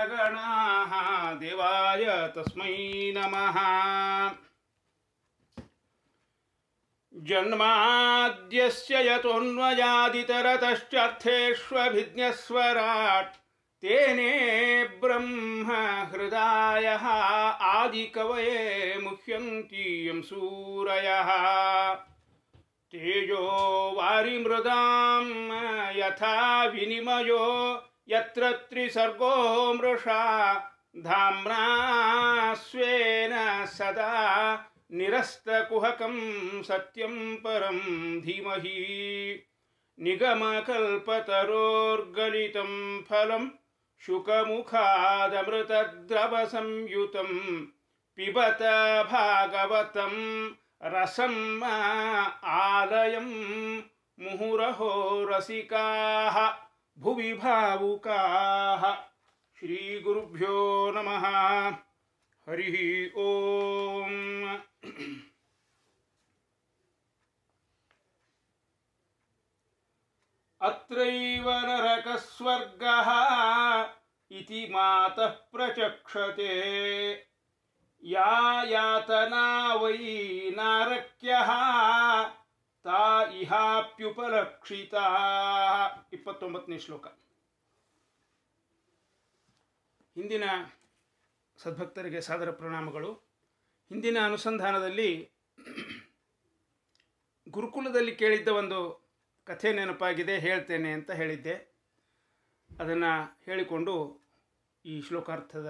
गणाः देवाय तस्म नम जन्माद्यस्य तेने ब्रह्म हृदायः आदिकवये मुह्यन्तीयं सूरयः तेजो वारिमृदां यथा विनिमयो यत्र त्रिसर्गो मृषा धाम्ना सदा निरस्तकुहकं सत्यं परं धीमहि निगमकल्पतरोर्गलितं फलम् शुकमुखादमृतद्रवसंयुतं पिबत भागवतं रसं आलयं मुहुरहो रसिकाः भुवि भावुकाः श्रीगुरुभ्यो नमः हरिः ॐ अत्रैव नरकस्वर्गः इति मातः प्रचक्षते या यातना वै नारक्यः ತಾ ಇಹಾಪ್ಯುಪಲಕ್ಷಿತ ಇಪ್ಪತ್ತೊಂಬತ್ತನೇ ಶ್ಲೋಕ ಹಿಂದಿನ ಸದ್ಭಕ್ತರಿಗೆ ಸಾದರ ಪ್ರಣಾಮಗಳು ಹಿಂದಿನ ಅನುಸಂಧಾನದಲ್ಲಿ ಗುರುಕುಲದಲ್ಲಿ ಕೇಳಿದ್ದ ಒಂದು ಕಥೆ ನೆನಪಾಗಿದೆ ಹೇಳ್ತೇನೆ ಅಂತ ಹೇಳಿದ್ದೆ ಅದನ್ನು ಹೇಳಿಕೊಂಡು ಈ ಶ್ಲೋಕಾರ್ಥದ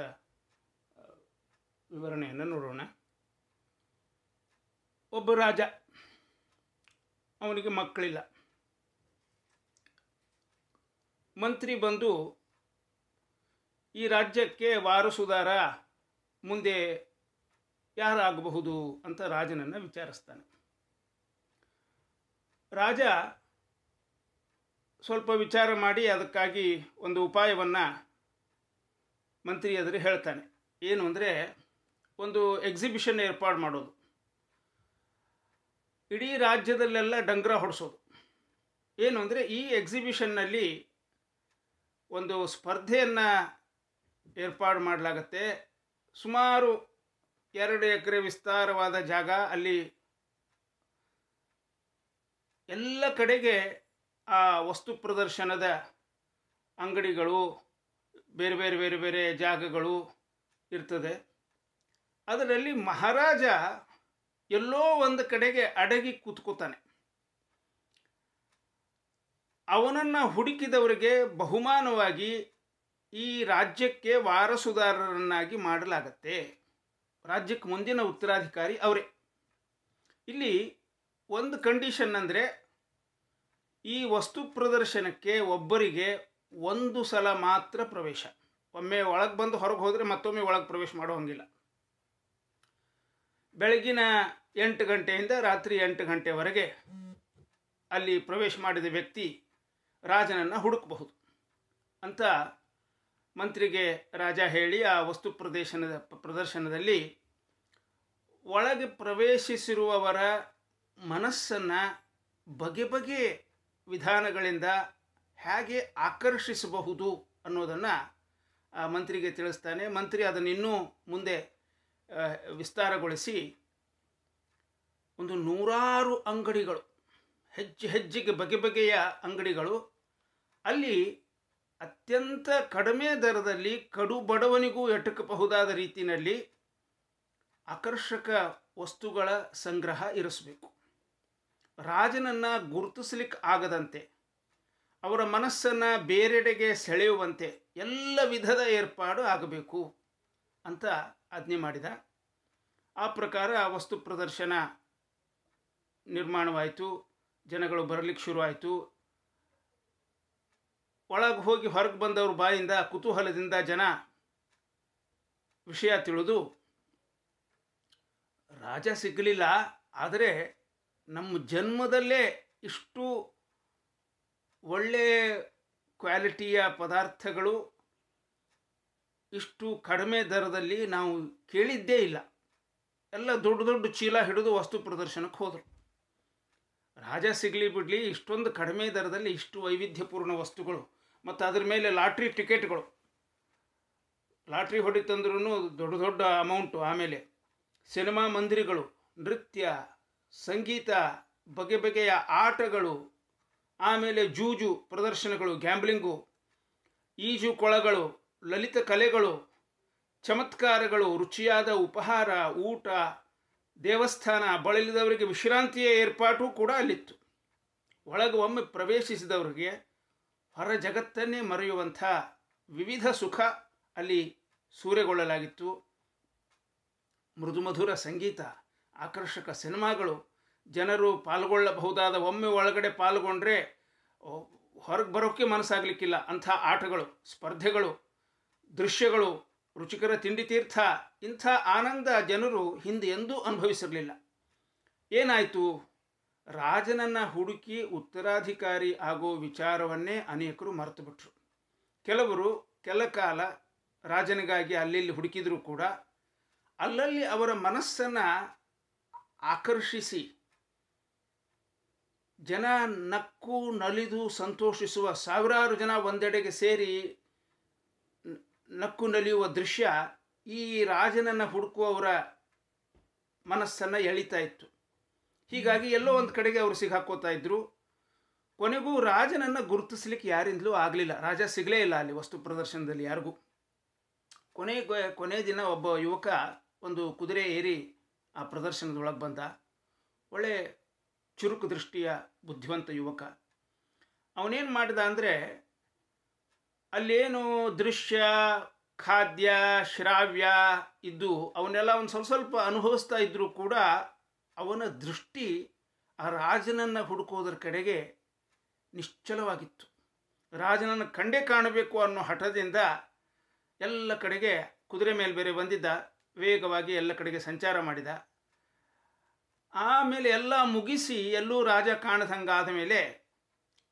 ವಿವರಣೆಯನ್ನು ನೋಡೋಣ ಒಬ್ಬ ರಾಜ ಅವನಿಗೆ ಮಕ್ಕಳಿಲ್ಲ ಮಂತ್ರಿ ಬಂದು ಈ ರಾಜ್ಯಕ್ಕೆ ವಾರಸುದಾರ ಮುಂದೆ ಯಾರಾಗಬಹುದು ಅಂತ ರಾಜನನ್ನು ವಿಚಾರಿಸ್ತಾನೆ ರಾಜ ಸ್ವಲ್ಪ ವಿಚಾರ ಮಾಡಿ ಅದಕ್ಕಾಗಿ ಒಂದು ಉಪಾಯವನ್ನು ಮಂತ್ರಿ ಎದುರು ಹೇಳ್ತಾನೆ ಏನು ಅಂದರೆ ಒಂದು ಎಕ್ಸಿಬಿಷನ್ ಏರ್ಪಾಡು ಮಾಡೋದು ಇಡೀ ರಾಜ್ಯದಲ್ಲೆಲ್ಲ ಡಂಗ್ರ ಹೊಡಿಸೋದು ಏನು ಅಂದರೆ ಈ ಎಕ್ಸಿಬಿಷನ್ನಲ್ಲಿ ಒಂದು ಸ್ಪರ್ಧೆಯನ್ನು ಏರ್ಪಾಡು ಮಾಡಲಾಗತ್ತೆ ಸುಮಾರು ಎರಡು ಎಕರೆ ವಿಸ್ತಾರವಾದ ಜಾಗ ಅಲ್ಲಿ ಎಲ್ಲ ಕಡೆಗೆ ಆ ವಸ್ತು ಪ್ರದರ್ಶನದ ಅಂಗಡಿಗಳು ಬೇರೆ ಬೇರೆ ಬೇರೆ ಬೇರೆ ಜಾಗಗಳು ಇರ್ತದೆ ಅದರಲ್ಲಿ ಮಹಾರಾಜ ಎಲ್ಲೋ ಒಂದು ಕಡೆಗೆ ಅಡಗಿ ಕೂತ್ಕೋತಾನೆ ಅವನನ್ನು ಹುಡುಕಿದವರಿಗೆ ಬಹುಮಾನವಾಗಿ ಈ ರಾಜ್ಯಕ್ಕೆ ವಾರಸುದಾರರನ್ನಾಗಿ ಮಾಡಲಾಗತ್ತೆ ರಾಜ್ಯಕ್ಕೆ ಮುಂದಿನ ಉತ್ತರಾಧಿಕಾರಿ ಅವರೇ ಇಲ್ಲಿ ಒಂದು ಕಂಡೀಷನ್ ಅಂದರೆ ಈ ವಸ್ತು ಪ್ರದರ್ಶನಕ್ಕೆ ಒಬ್ಬರಿಗೆ ಒಂದು ಸಲ ಮಾತ್ರ ಪ್ರವೇಶ ಒಮ್ಮೆ ಒಳಗೆ ಬಂದು ಹೊರಗೆ ಹೋದರೆ ಮತ್ತೊಮ್ಮೆ ಒಳಗೆ ಪ್ರವೇಶ ಮಾಡೋ ಹಂಗಿಲ್ಲ ಬೆಳಗಿನ ಎಂಟು ಗಂಟೆಯಿಂದ ರಾತ್ರಿ ಎಂಟು ಗಂಟೆವರೆಗೆ ಅಲ್ಲಿ ಪ್ರವೇಶ ಮಾಡಿದ ವ್ಯಕ್ತಿ ರಾಜನನ್ನು ಹುಡುಕಬಹುದು ಅಂತ ಮಂತ್ರಿಗೆ ರಾಜ ಹೇಳಿ ಆ ವಸ್ತು ಪ್ರದರ್ಶನದ ಪ್ರದರ್ಶನದಲ್ಲಿ ಒಳಗೆ ಪ್ರವೇಶಿಸಿರುವವರ ಮನಸ್ಸನ್ನು ಬಗೆ ಬಗೆ ವಿಧಾನಗಳಿಂದ ಹೇಗೆ ಆಕರ್ಷಿಸಬಹುದು ಅನ್ನೋದನ್ನು ಆ ಮಂತ್ರಿಗೆ ತಿಳಿಸ್ತಾನೆ ಮಂತ್ರಿ ಇನ್ನೂ ಮುಂದೆ ವಿಸ್ತಾರಗೊಳಿಸಿ ಒಂದು ನೂರಾರು ಅಂಗಡಿಗಳು ಹೆಜ್ಜೆ ಹೆಜ್ಜೆಗೆ ಬಗೆ ಬಗೆಯ ಅಂಗಡಿಗಳು ಅಲ್ಲಿ ಅತ್ಯಂತ ಕಡಿಮೆ ದರದಲ್ಲಿ ಕಡು ಬಡವನಿಗೂ ಎಟಕಬಹುದಾದ ರೀತಿಯಲ್ಲಿ ಆಕರ್ಷಕ ವಸ್ತುಗಳ ಸಂಗ್ರಹ ಇರಿಸಬೇಕು ರಾಜನನ್ನು ಗುರುತಿಸ್ಲಿಕ್ಕೆ ಆಗದಂತೆ ಅವರ ಮನಸ್ಸನ್ನು ಬೇರೆಡೆಗೆ ಸೆಳೆಯುವಂತೆ ಎಲ್ಲ ವಿಧದ ಏರ್ಪಾಡು ಆಗಬೇಕು ಅಂತ ಆಜ್ಞೆ ಮಾಡಿದ ಆ ಪ್ರಕಾರ ಆ ವಸ್ತು ಪ್ರದರ್ಶನ ನಿರ್ಮಾಣವಾಯಿತು ಜನಗಳು ಬರಲಿಕ್ಕೆ ಶುರುವಾಯಿತು ಒಳಗೆ ಹೋಗಿ ಹೊರಗೆ ಬಂದವ್ರ ಬಾಯಿಂದ ಕುತೂಹಲದಿಂದ ಜನ ವಿಷಯ ತಿಳಿದು ರಾಜ ಸಿಗಲಿಲ್ಲ ಆದರೆ ನಮ್ಮ ಜನ್ಮದಲ್ಲೇ ಇಷ್ಟು ಒಳ್ಳೆಯ ಕ್ವಾಲಿಟಿಯ ಪದಾರ್ಥಗಳು ಇಷ್ಟು ಕಡಿಮೆ ದರದಲ್ಲಿ ನಾವು ಕೇಳಿದ್ದೇ ಇಲ್ಲ ಎಲ್ಲ ದೊಡ್ಡ ದೊಡ್ಡ ಚೀಲ ಹಿಡಿದು ವಸ್ತು ಪ್ರದರ್ಶನಕ್ಕೆ ಹೋದರು ರಾಜ ಸಿಗಲಿ ಬಿಡಲಿ ಇಷ್ಟೊಂದು ಕಡಿಮೆ ದರದಲ್ಲಿ ಇಷ್ಟು ವೈವಿಧ್ಯಪೂರ್ಣ ವಸ್ತುಗಳು ಮತ್ತು ಅದ್ರ ಮೇಲೆ ಲಾಟ್ರಿ ಟಿಕೆಟ್ಗಳು ಲಾಟ್ರಿ ಹೊಡಿತಂದ್ರೂ ದೊಡ್ಡ ದೊಡ್ಡ ಅಮೌಂಟು ಆಮೇಲೆ ಸಿನಿಮಾ ಮಂದಿರಗಳು ನೃತ್ಯ ಸಂಗೀತ ಬಗೆ ಬಗೆಯ ಆಟಗಳು ಆಮೇಲೆ ಜೂಜು ಪ್ರದರ್ಶನಗಳು ಗ್ಯಾಂಬ್ಲಿಂಗು ಈಜು ಕೊಳಗಳು ಲಲಿತ ಕಲೆಗಳು ಚಮತ್ಕಾರಗಳು ರುಚಿಯಾದ ಉಪಹಾರ ಊಟ ದೇವಸ್ಥಾನ ಬಳಲಿದವರಿಗೆ ವಿಶ್ರಾಂತಿಯ ಏರ್ಪಾಟು ಕೂಡ ಅಲ್ಲಿತ್ತು ಒಳಗೆ ಒಮ್ಮೆ ಪ್ರವೇಶಿಸಿದವರಿಗೆ ಹೊರ ಜಗತ್ತನ್ನೇ ಮರೆಯುವಂಥ ವಿವಿಧ ಸುಖ ಅಲ್ಲಿ ಸೂರೆಗೊಳ್ಳಲಾಗಿತ್ತು ಮೃದುಮಧುರ ಸಂಗೀತ ಆಕರ್ಷಕ ಸಿನಿಮಾಗಳು ಜನರು ಪಾಲ್ಗೊಳ್ಳಬಹುದಾದ ಒಮ್ಮೆ ಒಳಗಡೆ ಪಾಲ್ಗೊಂಡ್ರೆ ಹೊರಗೆ ಬರೋಕ್ಕೆ ಮನಸ್ಸಾಗಲಿಕ್ಕಿಲ್ಲ ಅಂಥ ಆಟಗಳು ಸ್ಪರ್ಧೆಗಳು ದೃಶ್ಯಗಳು ರುಚಿಕರ ತಿಂಡಿ ತೀರ್ಥ ಇಂಥ ಆನಂದ ಜನರು ಹಿಂದೆ ಎಂದೂ ಅನುಭವಿಸಿರಲಿಲ್ಲ ಏನಾಯಿತು ರಾಜನನ್ನು ಹುಡುಕಿ ಉತ್ತರಾಧಿಕಾರಿ ಆಗೋ ವಿಚಾರವನ್ನೇ ಅನೇಕರು ಮರೆತುಬಿಟ್ರು ಕೆಲವರು ಕೆಲ ಕಾಲ ರಾಜನಿಗಾಗಿ ಅಲ್ಲಿಲ್ಲಿ ಹುಡುಕಿದರೂ ಕೂಡ ಅಲ್ಲಲ್ಲಿ ಅವರ ಮನಸ್ಸನ್ನು ಆಕರ್ಷಿಸಿ ಜನ ನಕ್ಕು ನಲಿದು ಸಂತೋಷಿಸುವ ಸಾವಿರಾರು ಜನ ಒಂದೆಡೆಗೆ ಸೇರಿ ನಕ್ಕು ನಲಿಯುವ ದೃಶ್ಯ ಈ ರಾಜನನ್ನು ಹುಡುಕುವವರ ಮನಸ್ಸನ್ನು ಎಳಿತಾ ಇತ್ತು ಹೀಗಾಗಿ ಎಲ್ಲೋ ಒಂದು ಕಡೆಗೆ ಅವರು ಸಿಗಾಕೋತಾ ಇದ್ದರು ಕೊನೆಗೂ ರಾಜನನ್ನು ಗುರುತಿಸ್ಲಿಕ್ಕೆ ಯಾರಿಂದಲೂ ಆಗಲಿಲ್ಲ ರಾಜ ಸಿಗಲೇ ಇಲ್ಲ ಅಲ್ಲಿ ವಸ್ತು ಪ್ರದರ್ಶನದಲ್ಲಿ ಯಾರಿಗೂ ಕೊನೆ ಕೊನೆ ದಿನ ಒಬ್ಬ ಯುವಕ ಒಂದು ಕುದುರೆ ಏರಿ ಆ ಪ್ರದರ್ಶನದೊಳಗೆ ಬಂದ ಒಳ್ಳೆ ಚುರುಕು ದೃಷ್ಟಿಯ ಬುದ್ಧಿವಂತ ಯುವಕ ಅವನೇನು ಮಾಡಿದ ಅಂದರೆ ಅಲ್ಲೇನು ದೃಶ್ಯ ಖಾದ್ಯ ಶ್ರಾವ್ಯ ಇದ್ದು ಅವನ್ನೆಲ್ಲ ಒಂದು ಸ್ವಲ್ಪ ಸ್ವಲ್ಪ ಅನುಭವಿಸ್ತಾ ಇದ್ದರೂ ಕೂಡ ಅವನ ದೃಷ್ಟಿ ಆ ರಾಜನನ್ನು ಹುಡುಕೋದ್ರ ಕಡೆಗೆ ನಿಶ್ಚಲವಾಗಿತ್ತು ರಾಜನನ್ನು ಕಂಡೇ ಕಾಣಬೇಕು ಅನ್ನೋ ಹಠದಿಂದ ಎಲ್ಲ ಕಡೆಗೆ ಕುದುರೆ ಮೇಲೆ ಬೇರೆ ಬಂದಿದ್ದ ವೇಗವಾಗಿ ಎಲ್ಲ ಕಡೆಗೆ ಸಂಚಾರ ಮಾಡಿದ ಆಮೇಲೆ ಎಲ್ಲ ಮುಗಿಸಿ ಎಲ್ಲೂ ರಾಜ ಕಾಣದಂಗಾದ ಮೇಲೆ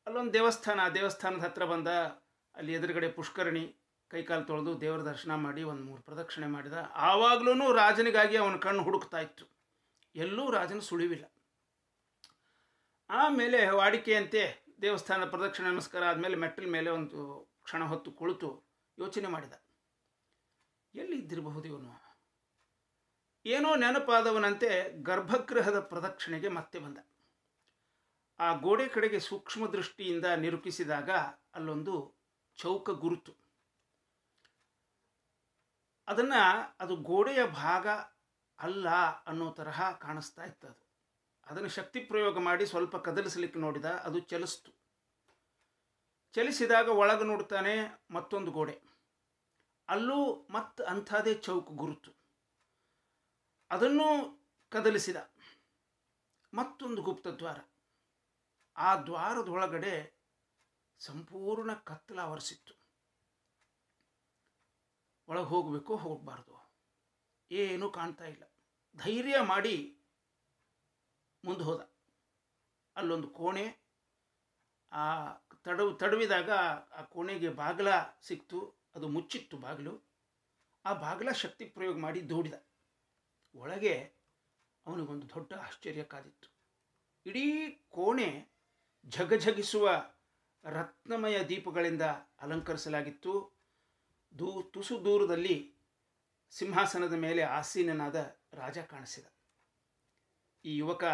ಅಲ್ಲೊಂದು ದೇವಸ್ಥಾನ ದೇವಸ್ಥಾನದ ಹತ್ರ ಬಂದ ಅಲ್ಲಿ ಎದುರುಗಡೆ ಪುಷ್ಕರಣಿ ಕೈಕಾಲು ತೊಳೆದು ದೇವರ ದರ್ಶನ ಮಾಡಿ ಒಂದು ಮೂರು ಪ್ರದಕ್ಷಿಣೆ ಮಾಡಿದ ಆವಾಗಲೂ ರಾಜನಿಗಾಗಿ ಅವನ ಕಣ್ಣು ಹುಡುಕ್ತಾ ಇತ್ತು ಎಲ್ಲೂ ರಾಜನ ಸುಳಿವಿಲ್ಲ ಆಮೇಲೆ ವಾಡಿಕೆಯಂತೆ ದೇವಸ್ಥಾನದ ಪ್ರದಕ್ಷಿಣೆ ನಮಸ್ಕಾರ ಆದಮೇಲೆ ಮೆಟ್ಟಲ ಮೇಲೆ ಒಂದು ಕ್ಷಣ ಹೊತ್ತು ಕುಳಿತು ಯೋಚನೆ ಮಾಡಿದ ಎಲ್ಲಿ ಇದ್ದಿರಬಹುದು ಇವನು ಏನೋ ನೆನಪಾದವನಂತೆ ಗರ್ಭಗೃಹದ ಪ್ರದಕ್ಷಿಣೆಗೆ ಮತ್ತೆ ಬಂದ ಆ ಗೋಡೆ ಕಡೆಗೆ ಸೂಕ್ಷ್ಮ ದೃಷ್ಟಿಯಿಂದ ನಿರೂಪಿಸಿದಾಗ ಅಲ್ಲೊಂದು ಚೌಕ ಗುರುತು ಅದನ್ನು ಅದು ಗೋಡೆಯ ಭಾಗ ಅಲ್ಲ ಅನ್ನೋ ತರಹ ಕಾಣಿಸ್ತಾ ಇತ್ತು ಅದು ಅದನ್ನು ಶಕ್ತಿ ಪ್ರಯೋಗ ಮಾಡಿ ಸ್ವಲ್ಪ ಕದಲಿಸಲಿಕ್ಕೆ ನೋಡಿದ ಅದು ಚಲಿಸ್ತು ಚಲಿಸಿದಾಗ ಒಳಗೆ ನೋಡ್ತಾನೆ ಮತ್ತೊಂದು ಗೋಡೆ ಅಲ್ಲೂ ಮತ್ತೆ ಅಂಥದೇ ಚೌಕ ಗುರುತು ಅದನ್ನು ಕದಲಿಸಿದ ಮತ್ತೊಂದು ಗುಪ್ತ ದ್ವಾರ ಆ ದ್ವಾರದೊಳಗಡೆ ಸಂಪೂರ್ಣ ಕತ್ತಲ ಆವರಿಸಿತ್ತು ಒಳಗೆ ಹೋಗಬೇಕು ಹೋಗಬಾರ್ದು ಏನೂ ಕಾಣ್ತಾ ಇಲ್ಲ ಧೈರ್ಯ ಮಾಡಿ ಮುಂದೆ ಹೋದ ಅಲ್ಲೊಂದು ಕೋಣೆ ಆ ತಡವು ತಡವಿದಾಗ ಆ ಕೋಣೆಗೆ ಬಾಗಿಲ ಸಿಕ್ತು ಅದು ಮುಚ್ಚಿತ್ತು ಬಾಗಿಲು ಆ ಬಾಗಿಲ ಶಕ್ತಿ ಪ್ರಯೋಗ ಮಾಡಿ ದೂಡಿದ ಒಳಗೆ ಅವನಿಗೊಂದು ದೊಡ್ಡ ಆಶ್ಚರ್ಯ ಕಾದಿತ್ತು ಇಡೀ ಕೋಣೆ ಝಗಝಗಿಸುವ ರತ್ನಮಯ ದೀಪಗಳಿಂದ ಅಲಂಕರಿಸಲಾಗಿತ್ತು ದೂ ತುಸು ದೂರದಲ್ಲಿ ಸಿಂಹಾಸನದ ಮೇಲೆ ಆಸೀನನಾದ ರಾಜ ಕಾಣಿಸಿದ ಈ ಯುವಕ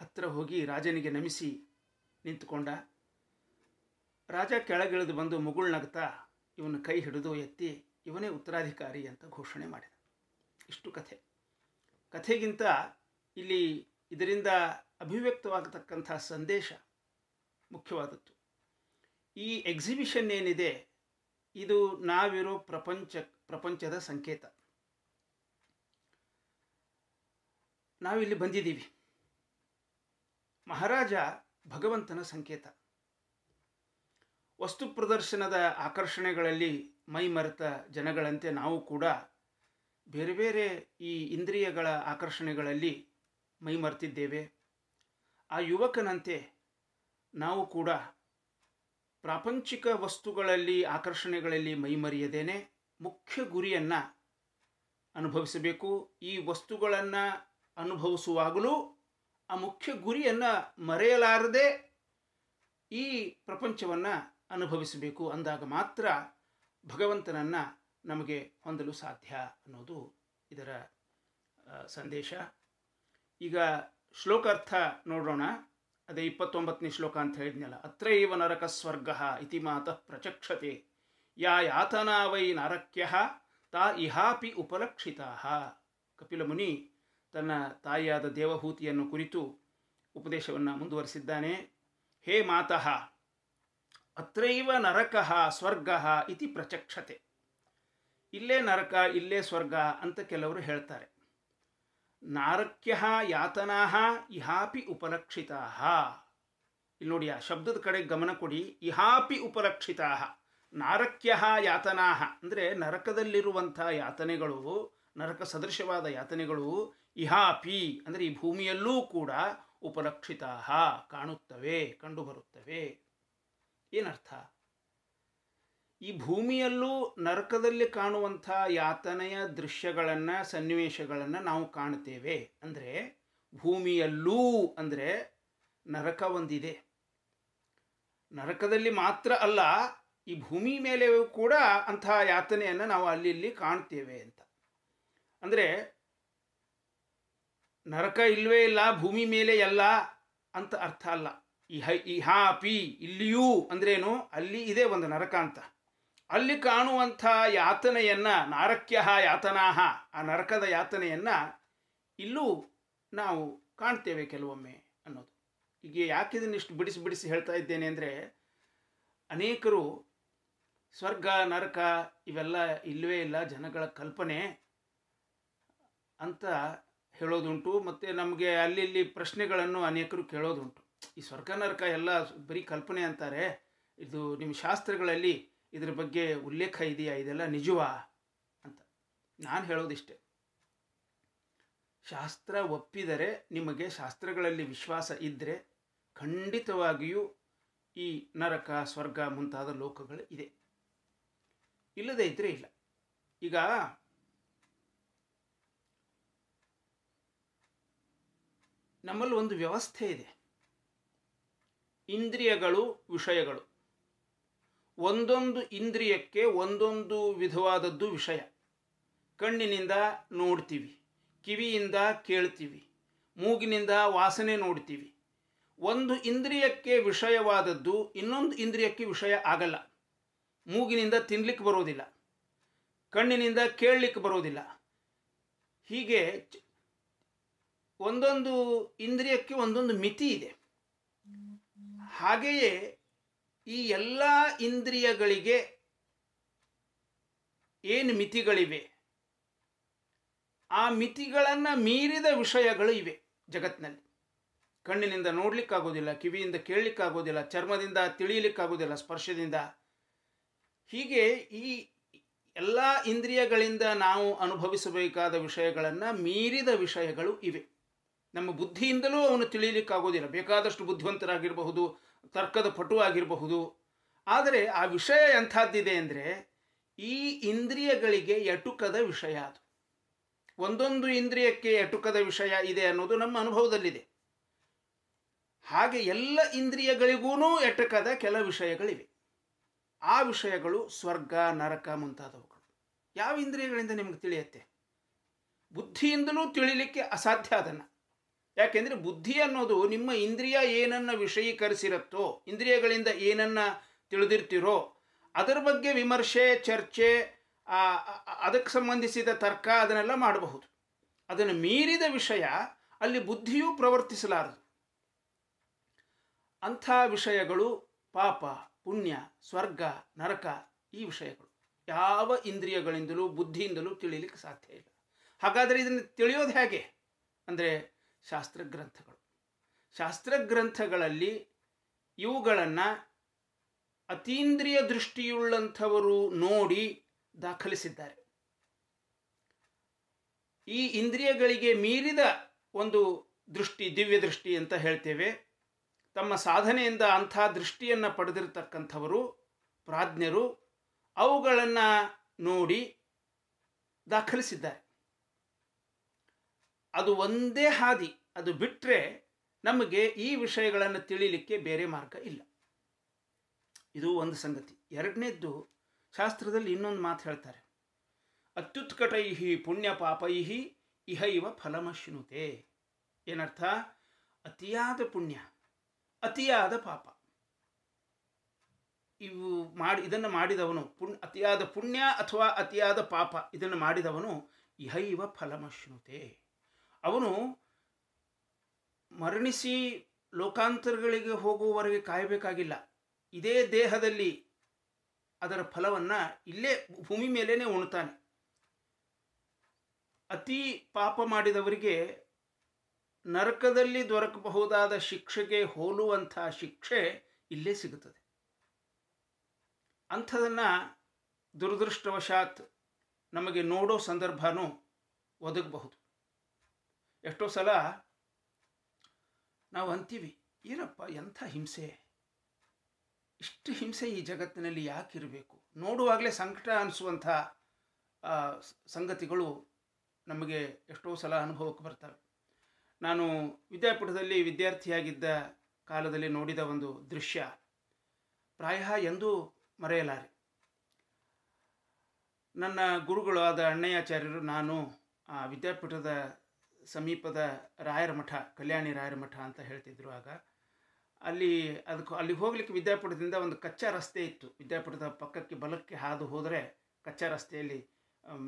ಹತ್ತಿರ ಹೋಗಿ ರಾಜನಿಗೆ ನಮಿಸಿ ನಿಂತುಕೊಂಡ ರಾಜ ಕೆಳಗಿಳಿದು ಬಂದು ಮುಗುಳ್ನಗ್ತಾ ಇವನು ಕೈ ಹಿಡಿದು ಎತ್ತಿ ಇವನೇ ಉತ್ತರಾಧಿಕಾರಿ ಅಂತ ಘೋಷಣೆ ಮಾಡಿದ ಇಷ್ಟು ಕಥೆ ಕಥೆಗಿಂತ ಇಲ್ಲಿ ಇದರಿಂದ ಅಭಿವ್ಯಕ್ತವಾಗತಕ್ಕಂಥ ಸಂದೇಶ ಮುಖ್ಯವಾದದ್ದು ಈ ಎಕ್ಸಿಬಿಷನ್ ಏನಿದೆ ಇದು ನಾವಿರೋ ಪ್ರಪಂಚ ಪ್ರಪಂಚದ ಸಂಕೇತ ನಾವಿಲ್ಲಿ ಬಂದಿದ್ದೀವಿ ಮಹಾರಾಜ ಭಗವಂತನ ಸಂಕೇತ ವಸ್ತು ಪ್ರದರ್ಶನದ ಆಕರ್ಷಣೆಗಳಲ್ಲಿ ಮೈಮರೆತ ಜನಗಳಂತೆ ನಾವು ಕೂಡ ಬೇರೆ ಬೇರೆ ಈ ಇಂದ್ರಿಯಗಳ ಆಕರ್ಷಣೆಗಳಲ್ಲಿ ಮೈಮರೆತಿದ್ದೇವೆ ಆ ಯುವಕನಂತೆ ನಾವು ಕೂಡ ಪ್ರಾಪಂಚಿಕ ವಸ್ತುಗಳಲ್ಲಿ ಆಕರ್ಷಣೆಗಳಲ್ಲಿ ಮೈಮರೆಯದೇನೆ ಮುಖ್ಯ ಗುರಿಯನ್ನು ಅನುಭವಿಸಬೇಕು ಈ ವಸ್ತುಗಳನ್ನು ಅನುಭವಿಸುವಾಗಲೂ ಆ ಮುಖ್ಯ ಗುರಿಯನ್ನು ಮರೆಯಲಾರದೆ ಈ ಪ್ರಪಂಚವನ್ನು ಅನುಭವಿಸಬೇಕು ಅಂದಾಗ ಮಾತ್ರ ಭಗವಂತನನ್ನು ನಮಗೆ ಹೊಂದಲು ಸಾಧ್ಯ ಅನ್ನೋದು ಇದರ ಸಂದೇಶ ಈಗ ಶ್ಲೋಕಾರ್ಥ ನೋಡೋಣ ಅದೇ ಇಪ್ಪತ್ತೊಂಬತ್ತನೇ ಶ್ಲೋಕ ಅಂತ ಹೇಳಿದ್ನಲ್ಲ ಅತ್ರೈವ ನರಕ ಸ್ವರ್ಗ ಇತಿ ಮಾತ ಪ್ರಚಕ್ಷತೆ ಯಾ ಯಾತನಾ ವೈ ನರಕ್ಯ ತಾ ಇಹಾಪಿ ಉಪಲಕ್ಷಿತಾ ಕಪಿಲ ಮುನಿ ತನ್ನ ತಾಯಿಯಾದ ದೇವಹೂತಿಯನ್ನು ಕುರಿತು ಉಪದೇಶವನ್ನು ಮುಂದುವರಿಸಿದ್ದಾನೆ ಹೇ ಮಾತಃ ಅತ್ರೈವ ನರಕಃ ಸ್ವರ್ಗ ಇತಿ ಪ್ರಚಕ್ಷತೆ ಇಲ್ಲೇ ನರಕ ಇಲ್ಲೇ ಸ್ವರ್ಗ ಅಂತ ಕೆಲವರು ಹೇಳ್ತಾರೆ ನಾರಕ್ಯ ಯಾತನಾ ಇಹಾಪಿ ಉಪಲಕ್ಷಿತ ಇಲ್ಲಿ ನೋಡಿ ಆ ಶಬ್ದದ ಕಡೆ ಗಮನ ಕೊಡಿ ಇಹಾಪಿ ಉಪಲಕ್ಷಿತ ನಾರಕ್ಯ ಯಾತನಾ ಅಂದರೆ ನರಕದಲ್ಲಿರುವಂಥ ಯಾತನೆಗಳು ನರಕ ಸದೃಶವಾದ ಯಾತನೆಗಳು ಇಹಾಪಿ ಅಂದರೆ ಈ ಭೂಮಿಯಲ್ಲೂ ಕೂಡ ಉಪಲಕ್ಷಿತಾಹಾ ಕಾಣುತ್ತವೆ ಕಂಡುಬರುತ್ತವೆ ಏನರ್ಥ ಈ ಭೂಮಿಯಲ್ಲೂ ನರಕದಲ್ಲಿ ಕಾಣುವಂಥ ಯಾತನೆಯ ದೃಶ್ಯಗಳನ್ನು ಸನ್ನಿವೇಶಗಳನ್ನು ನಾವು ಕಾಣ್ತೇವೆ ಅಂದರೆ ಭೂಮಿಯಲ್ಲೂ ಅಂದರೆ ನರಕ ಒಂದಿದೆ ನರಕದಲ್ಲಿ ಮಾತ್ರ ಅಲ್ಲ ಈ ಭೂಮಿ ಮೇಲೆ ಕೂಡ ಅಂತಹ ಯಾತನೆಯನ್ನು ನಾವು ಅಲ್ಲಿ ಇಲ್ಲಿ ಕಾಣ್ತೇವೆ ಅಂತ ಅಂದರೆ ನರಕ ಇಲ್ಲವೇ ಇಲ್ಲ ಭೂಮಿ ಮೇಲೆ ಎಲ್ಲ ಅಂತ ಅರ್ಥ ಅಲ್ಲ ಇಹ ಇಹಾ ಪಿ ಇಲ್ಲಿಯೂ ಅಂದ್ರೇನು ಅಲ್ಲಿ ಇದೆ ಒಂದು ನರಕ ಅಂತ ಅಲ್ಲಿ ಕಾಣುವಂಥ ಯಾತನೆಯನ್ನು ನಾರಕ್ಯ ಯಾತನಾಹ ಆ ನರಕದ ಯಾತನೆಯನ್ನು ಇಲ್ಲೂ ನಾವು ಕಾಣ್ತೇವೆ ಕೆಲವೊಮ್ಮೆ ಅನ್ನೋದು ಈಗ ಯಾಕೆ ಇದನ್ನಿಷ್ಟು ಬಿಡಿಸಿ ಬಿಡಿಸಿ ಹೇಳ್ತಾ ಇದ್ದೇನೆ ಅಂದರೆ ಅನೇಕರು ಸ್ವರ್ಗ ನರಕ ಇವೆಲ್ಲ ಇಲ್ಲವೇ ಇಲ್ಲ ಜನಗಳ ಕಲ್ಪನೆ ಅಂತ ಹೇಳೋದುಂಟು ಮತ್ತು ನಮಗೆ ಅಲ್ಲಿ ಇಲ್ಲಿ ಪ್ರಶ್ನೆಗಳನ್ನು ಅನೇಕರು ಕೇಳೋದುಂಟು ಈ ಸ್ವರ್ಗ ನರಕ ಎಲ್ಲ ಬರೀ ಕಲ್ಪನೆ ಅಂತಾರೆ ಇದು ನಿಮ್ಮ ಶಾಸ್ತ್ರಗಳಲ್ಲಿ ಇದ್ರ ಬಗ್ಗೆ ಉಲ್ಲೇಖ ಇದೆಯಾ ಇದೆಲ್ಲ ನಿಜವಾ ಅಂತ ನಾನು ಹೇಳೋದಿಷ್ಟೆ ಶಾಸ್ತ್ರ ಒಪ್ಪಿದರೆ ನಿಮಗೆ ಶಾಸ್ತ್ರಗಳಲ್ಲಿ ವಿಶ್ವಾಸ ಇದ್ದರೆ ಖಂಡಿತವಾಗಿಯೂ ಈ ನರಕ ಸ್ವರ್ಗ ಮುಂತಾದ ಲೋಕಗಳು ಇದೆ ಇಲ್ಲದೇ ಇದ್ರೆ ಇಲ್ಲ ಈಗ ನಮ್ಮಲ್ಲಿ ಒಂದು ವ್ಯವಸ್ಥೆ ಇದೆ ಇಂದ್ರಿಯಗಳು ವಿಷಯಗಳು ಒಂದೊಂದು ಇಂದ್ರಿಯಕ್ಕೆ ಒಂದೊಂದು ವಿಧವಾದದ್ದು ವಿಷಯ ಕಣ್ಣಿನಿಂದ ನೋಡ್ತೀವಿ ಕಿವಿಯಿಂದ ಕೇಳ್ತೀವಿ ಮೂಗಿನಿಂದ ವಾಸನೆ ನೋಡ್ತೀವಿ ಒಂದು ಇಂದ್ರಿಯಕ್ಕೆ ವಿಷಯವಾದದ್ದು ಇನ್ನೊಂದು ಇಂದ್ರಿಯಕ್ಕೆ ವಿಷಯ ಆಗಲ್ಲ ಮೂಗಿನಿಂದ ತಿನ್ಲಿಕ್ಕೆ ಬರೋದಿಲ್ಲ ಕಣ್ಣಿನಿಂದ ಕೇಳಲಿಕ್ಕೆ ಬರೋದಿಲ್ಲ ಹೀಗೆ ಒಂದೊಂದು ಇಂದ್ರಿಯಕ್ಕೆ ಒಂದೊಂದು ಮಿತಿ ಇದೆ ಹಾಗೆಯೇ ಈ ಎಲ್ಲ ಇಂದ್ರಿಯಗಳಿಗೆ ಏನು ಮಿತಿಗಳಿವೆ ಆ ಮಿತಿಗಳನ್ನು ಮೀರಿದ ವಿಷಯಗಳು ಇವೆ ಜಗತ್ತಿನಲ್ಲಿ ಕಣ್ಣಿನಿಂದ ನೋಡ್ಲಿಕ್ಕಾಗೋದಿಲ್ಲ ಕಿವಿಯಿಂದ ಕೇಳಲಿಕ್ಕಾಗೋದಿಲ್ಲ ಚರ್ಮದಿಂದ ತಿಳಿಯಲಿಕ್ಕಾಗೋದಿಲ್ಲ ಸ್ಪರ್ಶದಿಂದ ಹೀಗೆ ಈ ಎಲ್ಲ ಇಂದ್ರಿಯಗಳಿಂದ ನಾವು ಅನುಭವಿಸಬೇಕಾದ ವಿಷಯಗಳನ್ನು ಮೀರಿದ ವಿಷಯಗಳು ಇವೆ ನಮ್ಮ ಬುದ್ಧಿಯಿಂದಲೂ ಅವನು ತಿಳಿಯಲಿಕ್ಕಾಗೋದಿಲ್ಲ ಬೇಕಾದಷ್ಟು ಬುದ್ಧಿವಂತರಾಗಿರಬಹುದು ತರ್ಕದ ಪಟುವಾಗಿರಬಹುದು ಆದರೆ ಆ ವಿಷಯ ಎಂಥದ್ದಿದೆ ಅಂದರೆ ಈ ಇಂದ್ರಿಯಗಳಿಗೆ ಎಟುಕದ ವಿಷಯ ಅದು ಒಂದೊಂದು ಇಂದ್ರಿಯಕ್ಕೆ ಎಟುಕದ ವಿಷಯ ಇದೆ ಅನ್ನೋದು ನಮ್ಮ ಅನುಭವದಲ್ಲಿದೆ ಹಾಗೆ ಎಲ್ಲ ಇಂದ್ರಿಯಗಳಿಗೂ ಎಟುಕದ ಕೆಲ ವಿಷಯಗಳಿವೆ ಆ ವಿಷಯಗಳು ಸ್ವರ್ಗ ನರಕ ಮುಂತಾದವುಗಳು ಯಾವ ಇಂದ್ರಿಯಗಳಿಂದ ನಿಮಗೆ ತಿಳಿಯುತ್ತೆ ಬುದ್ಧಿಯಿಂದಲೂ ತಿಳಿಲಿಕ್ಕೆ ಅಸಾಧ್ಯ ಅದನ್ನು ಯಾಕೆಂದರೆ ಬುದ್ಧಿ ಅನ್ನೋದು ನಿಮ್ಮ ಇಂದ್ರಿಯ ಏನನ್ನ ವಿಷಯೀಕರಿಸಿರುತ್ತೋ ಇಂದ್ರಿಯಗಳಿಂದ ಏನನ್ನ ತಿಳಿದಿರ್ತಿರೋ ಅದರ ಬಗ್ಗೆ ವಿಮರ್ಶೆ ಚರ್ಚೆ ಅದಕ್ಕೆ ಸಂಬಂಧಿಸಿದ ತರ್ಕ ಅದನ್ನೆಲ್ಲ ಮಾಡಬಹುದು ಅದನ್ನು ಮೀರಿದ ವಿಷಯ ಅಲ್ಲಿ ಬುದ್ಧಿಯೂ ಪ್ರವರ್ತಿಸಲಾರದು ಅಂಥ ವಿಷಯಗಳು ಪಾಪ ಪುಣ್ಯ ಸ್ವರ್ಗ ನರಕ ಈ ವಿಷಯಗಳು ಯಾವ ಇಂದ್ರಿಯಗಳಿಂದಲೂ ಬುದ್ಧಿಯಿಂದಲೂ ತಿಳಿಯಲಿಕ್ಕೆ ಸಾಧ್ಯ ಇಲ್ಲ ಹಾಗಾದರೆ ಇದನ್ನು ತಿಳಿಯೋದು ಹೇಗೆ ಅಂದರೆ ಶಾಸ್ತ್ರಗ್ರಂಥಗಳು ಶಾಸ್ತ್ರಗ್ರಂಥಗಳಲ್ಲಿ ಇವುಗಳನ್ನು ಅತೀಂದ್ರಿಯ ದೃಷ್ಟಿಯುಳ್ಳಂಥವರು ನೋಡಿ ದಾಖಲಿಸಿದ್ದಾರೆ ಈ ಇಂದ್ರಿಯಗಳಿಗೆ ಮೀರಿದ ಒಂದು ದೃಷ್ಟಿ ದಿವ್ಯ ದೃಷ್ಟಿ ಅಂತ ಹೇಳ್ತೇವೆ ತಮ್ಮ ಸಾಧನೆಯಿಂದ ಅಂಥ ದೃಷ್ಟಿಯನ್ನು ಪಡೆದಿರತಕ್ಕಂಥವರು ಪ್ರಾಜ್ಞರು ಅವುಗಳನ್ನು ನೋಡಿ ದಾಖಲಿಸಿದ್ದಾರೆ ಅದು ಒಂದೇ ಹಾದಿ ಅದು ಬಿಟ್ಟರೆ ನಮಗೆ ಈ ವಿಷಯಗಳನ್ನು ತಿಳಿಲಿಕ್ಕೆ ಬೇರೆ ಮಾರ್ಗ ಇಲ್ಲ ಇದು ಒಂದು ಸಂಗತಿ ಎರಡನೇದ್ದು ಶಾಸ್ತ್ರದಲ್ಲಿ ಇನ್ನೊಂದು ಮಾತು ಹೇಳ್ತಾರೆ ಅತ್ಯುತ್ಕಟೈಹಿ ಪುಣ್ಯ ಪಾಪೈಹಿ ಇಹ ಇವ ಫಲಮಶ್ನುತೆ ಏನರ್ಥ ಅತಿಯಾದ ಪುಣ್ಯ ಅತಿಯಾದ ಪಾಪ ಇವು ಮಾಡಿ ಇದನ್ನು ಮಾಡಿದವನು ಪುಣ್ಯ ಅತಿಯಾದ ಪುಣ್ಯ ಅಥವಾ ಅತಿಯಾದ ಪಾಪ ಇದನ್ನು ಮಾಡಿದವನು ಇಹೈವ ಇವ ಫಲಮಶ್ನುತೆ ಅವನು ಮರಣಿಸಿ ಲೋಕಾಂತರಗಳಿಗೆ ಹೋಗುವವರೆಗೆ ಕಾಯಬೇಕಾಗಿಲ್ಲ ಇದೇ ದೇಹದಲ್ಲಿ ಅದರ ಫಲವನ್ನು ಇಲ್ಲೇ ಭೂಮಿ ಮೇಲೇ ಉಣ್ತಾನೆ ಅತಿ ಪಾಪ ಮಾಡಿದವರಿಗೆ ನರಕದಲ್ಲಿ ದೊರಕಬಹುದಾದ ಶಿಕ್ಷೆಗೆ ಹೋಲುವಂಥ ಶಿಕ್ಷೆ ಇಲ್ಲೇ ಸಿಗುತ್ತದೆ ಅಂಥದನ್ನು ದುರದೃಷ್ಟವಶಾತ್ ನಮಗೆ ನೋಡೋ ಸಂದರ್ಭನೂ ಒದಗಬಹುದು ಎಷ್ಟೋ ಸಲ ನಾವು ಅಂತೀವಿ ಏನಪ್ಪ ಎಂಥ ಹಿಂಸೆ ಇಷ್ಟು ಹಿಂಸೆ ಈ ಜಗತ್ತಿನಲ್ಲಿ ಯಾಕೆ ಇರಬೇಕು ನೋಡುವಾಗಲೇ ಸಂಕಟ ಅನಿಸುವಂಥ ಸಂಗತಿಗಳು ನಮಗೆ ಎಷ್ಟೋ ಸಲ ಅನುಭವಕ್ಕೆ ಬರ್ತವೆ ನಾನು ವಿದ್ಯಾಪೀಠದಲ್ಲಿ ವಿದ್ಯಾರ್ಥಿಯಾಗಿದ್ದ ಕಾಲದಲ್ಲಿ ನೋಡಿದ ಒಂದು ದೃಶ್ಯ ಪ್ರಾಯ ಎಂದು ಮರೆಯಲಾರೆ ನನ್ನ ಗುರುಗಳು ಆದ ಅಣ್ಣಯ್ಯಾಚಾರ್ಯರು ನಾನು ಆ ವಿದ್ಯಾಪೀಠದ ಸಮೀಪದ ರಾಯರ ಮಠ ಕಲ್ಯಾಣಿ ರಾಯರ ಮಠ ಅಂತ ಹೇಳ್ತಿದ್ರು ಆಗ ಅಲ್ಲಿ ಅದಕ್ಕೆ ಅಲ್ಲಿಗೆ ಹೋಗ್ಲಿಕ್ಕೆ ವಿದ್ಯಾಪುರದಿಂದ ಒಂದು ಕಚ್ಚಾ ರಸ್ತೆ ಇತ್ತು ವಿದ್ಯಾಪುರದ ಪಕ್ಕಕ್ಕೆ ಬಲಕ್ಕೆ ಹಾದು ಹೋದರೆ ಕಚ್ಚಾ ರಸ್ತೆಯಲ್ಲಿ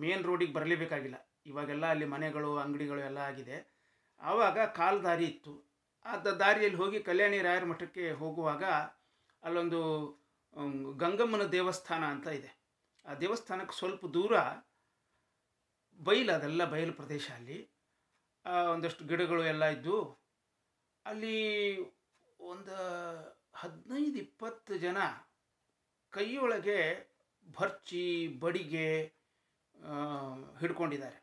ಮೇನ್ ರೋಡಿಗೆ ಬರಲೇಬೇಕಾಗಿಲ್ಲ ಇವಾಗೆಲ್ಲ ಅಲ್ಲಿ ಮನೆಗಳು ಅಂಗಡಿಗಳು ಎಲ್ಲ ಆಗಿದೆ ಆವಾಗ ಕಾಲು ದಾರಿ ಇತ್ತು ಆ ದಾರಿಯಲ್ಲಿ ಹೋಗಿ ಕಲ್ಯಾಣಿ ರಾಯರ ಮಠಕ್ಕೆ ಹೋಗುವಾಗ ಅಲ್ಲೊಂದು ಗಂಗಮ್ಮನ ದೇವಸ್ಥಾನ ಅಂತ ಇದೆ ಆ ದೇವಸ್ಥಾನಕ್ಕೆ ಸ್ವಲ್ಪ ದೂರ ಬಯಲು ಅದೆಲ್ಲ ಬಯಲು ಪ್ರದೇಶ ಅಲ್ಲಿ ಒಂದಷ್ಟು ಗಿಡಗಳು ಎಲ್ಲ ಇದ್ದು ಅಲ್ಲಿ ಒಂದು ಹದಿನೈದು ಇಪ್ಪತ್ತು ಜನ ಕೈಯೊಳಗೆ ಭರ್ಚಿ ಬಡಿಗೆ ಹಿಡ್ಕೊಂಡಿದ್ದಾರೆ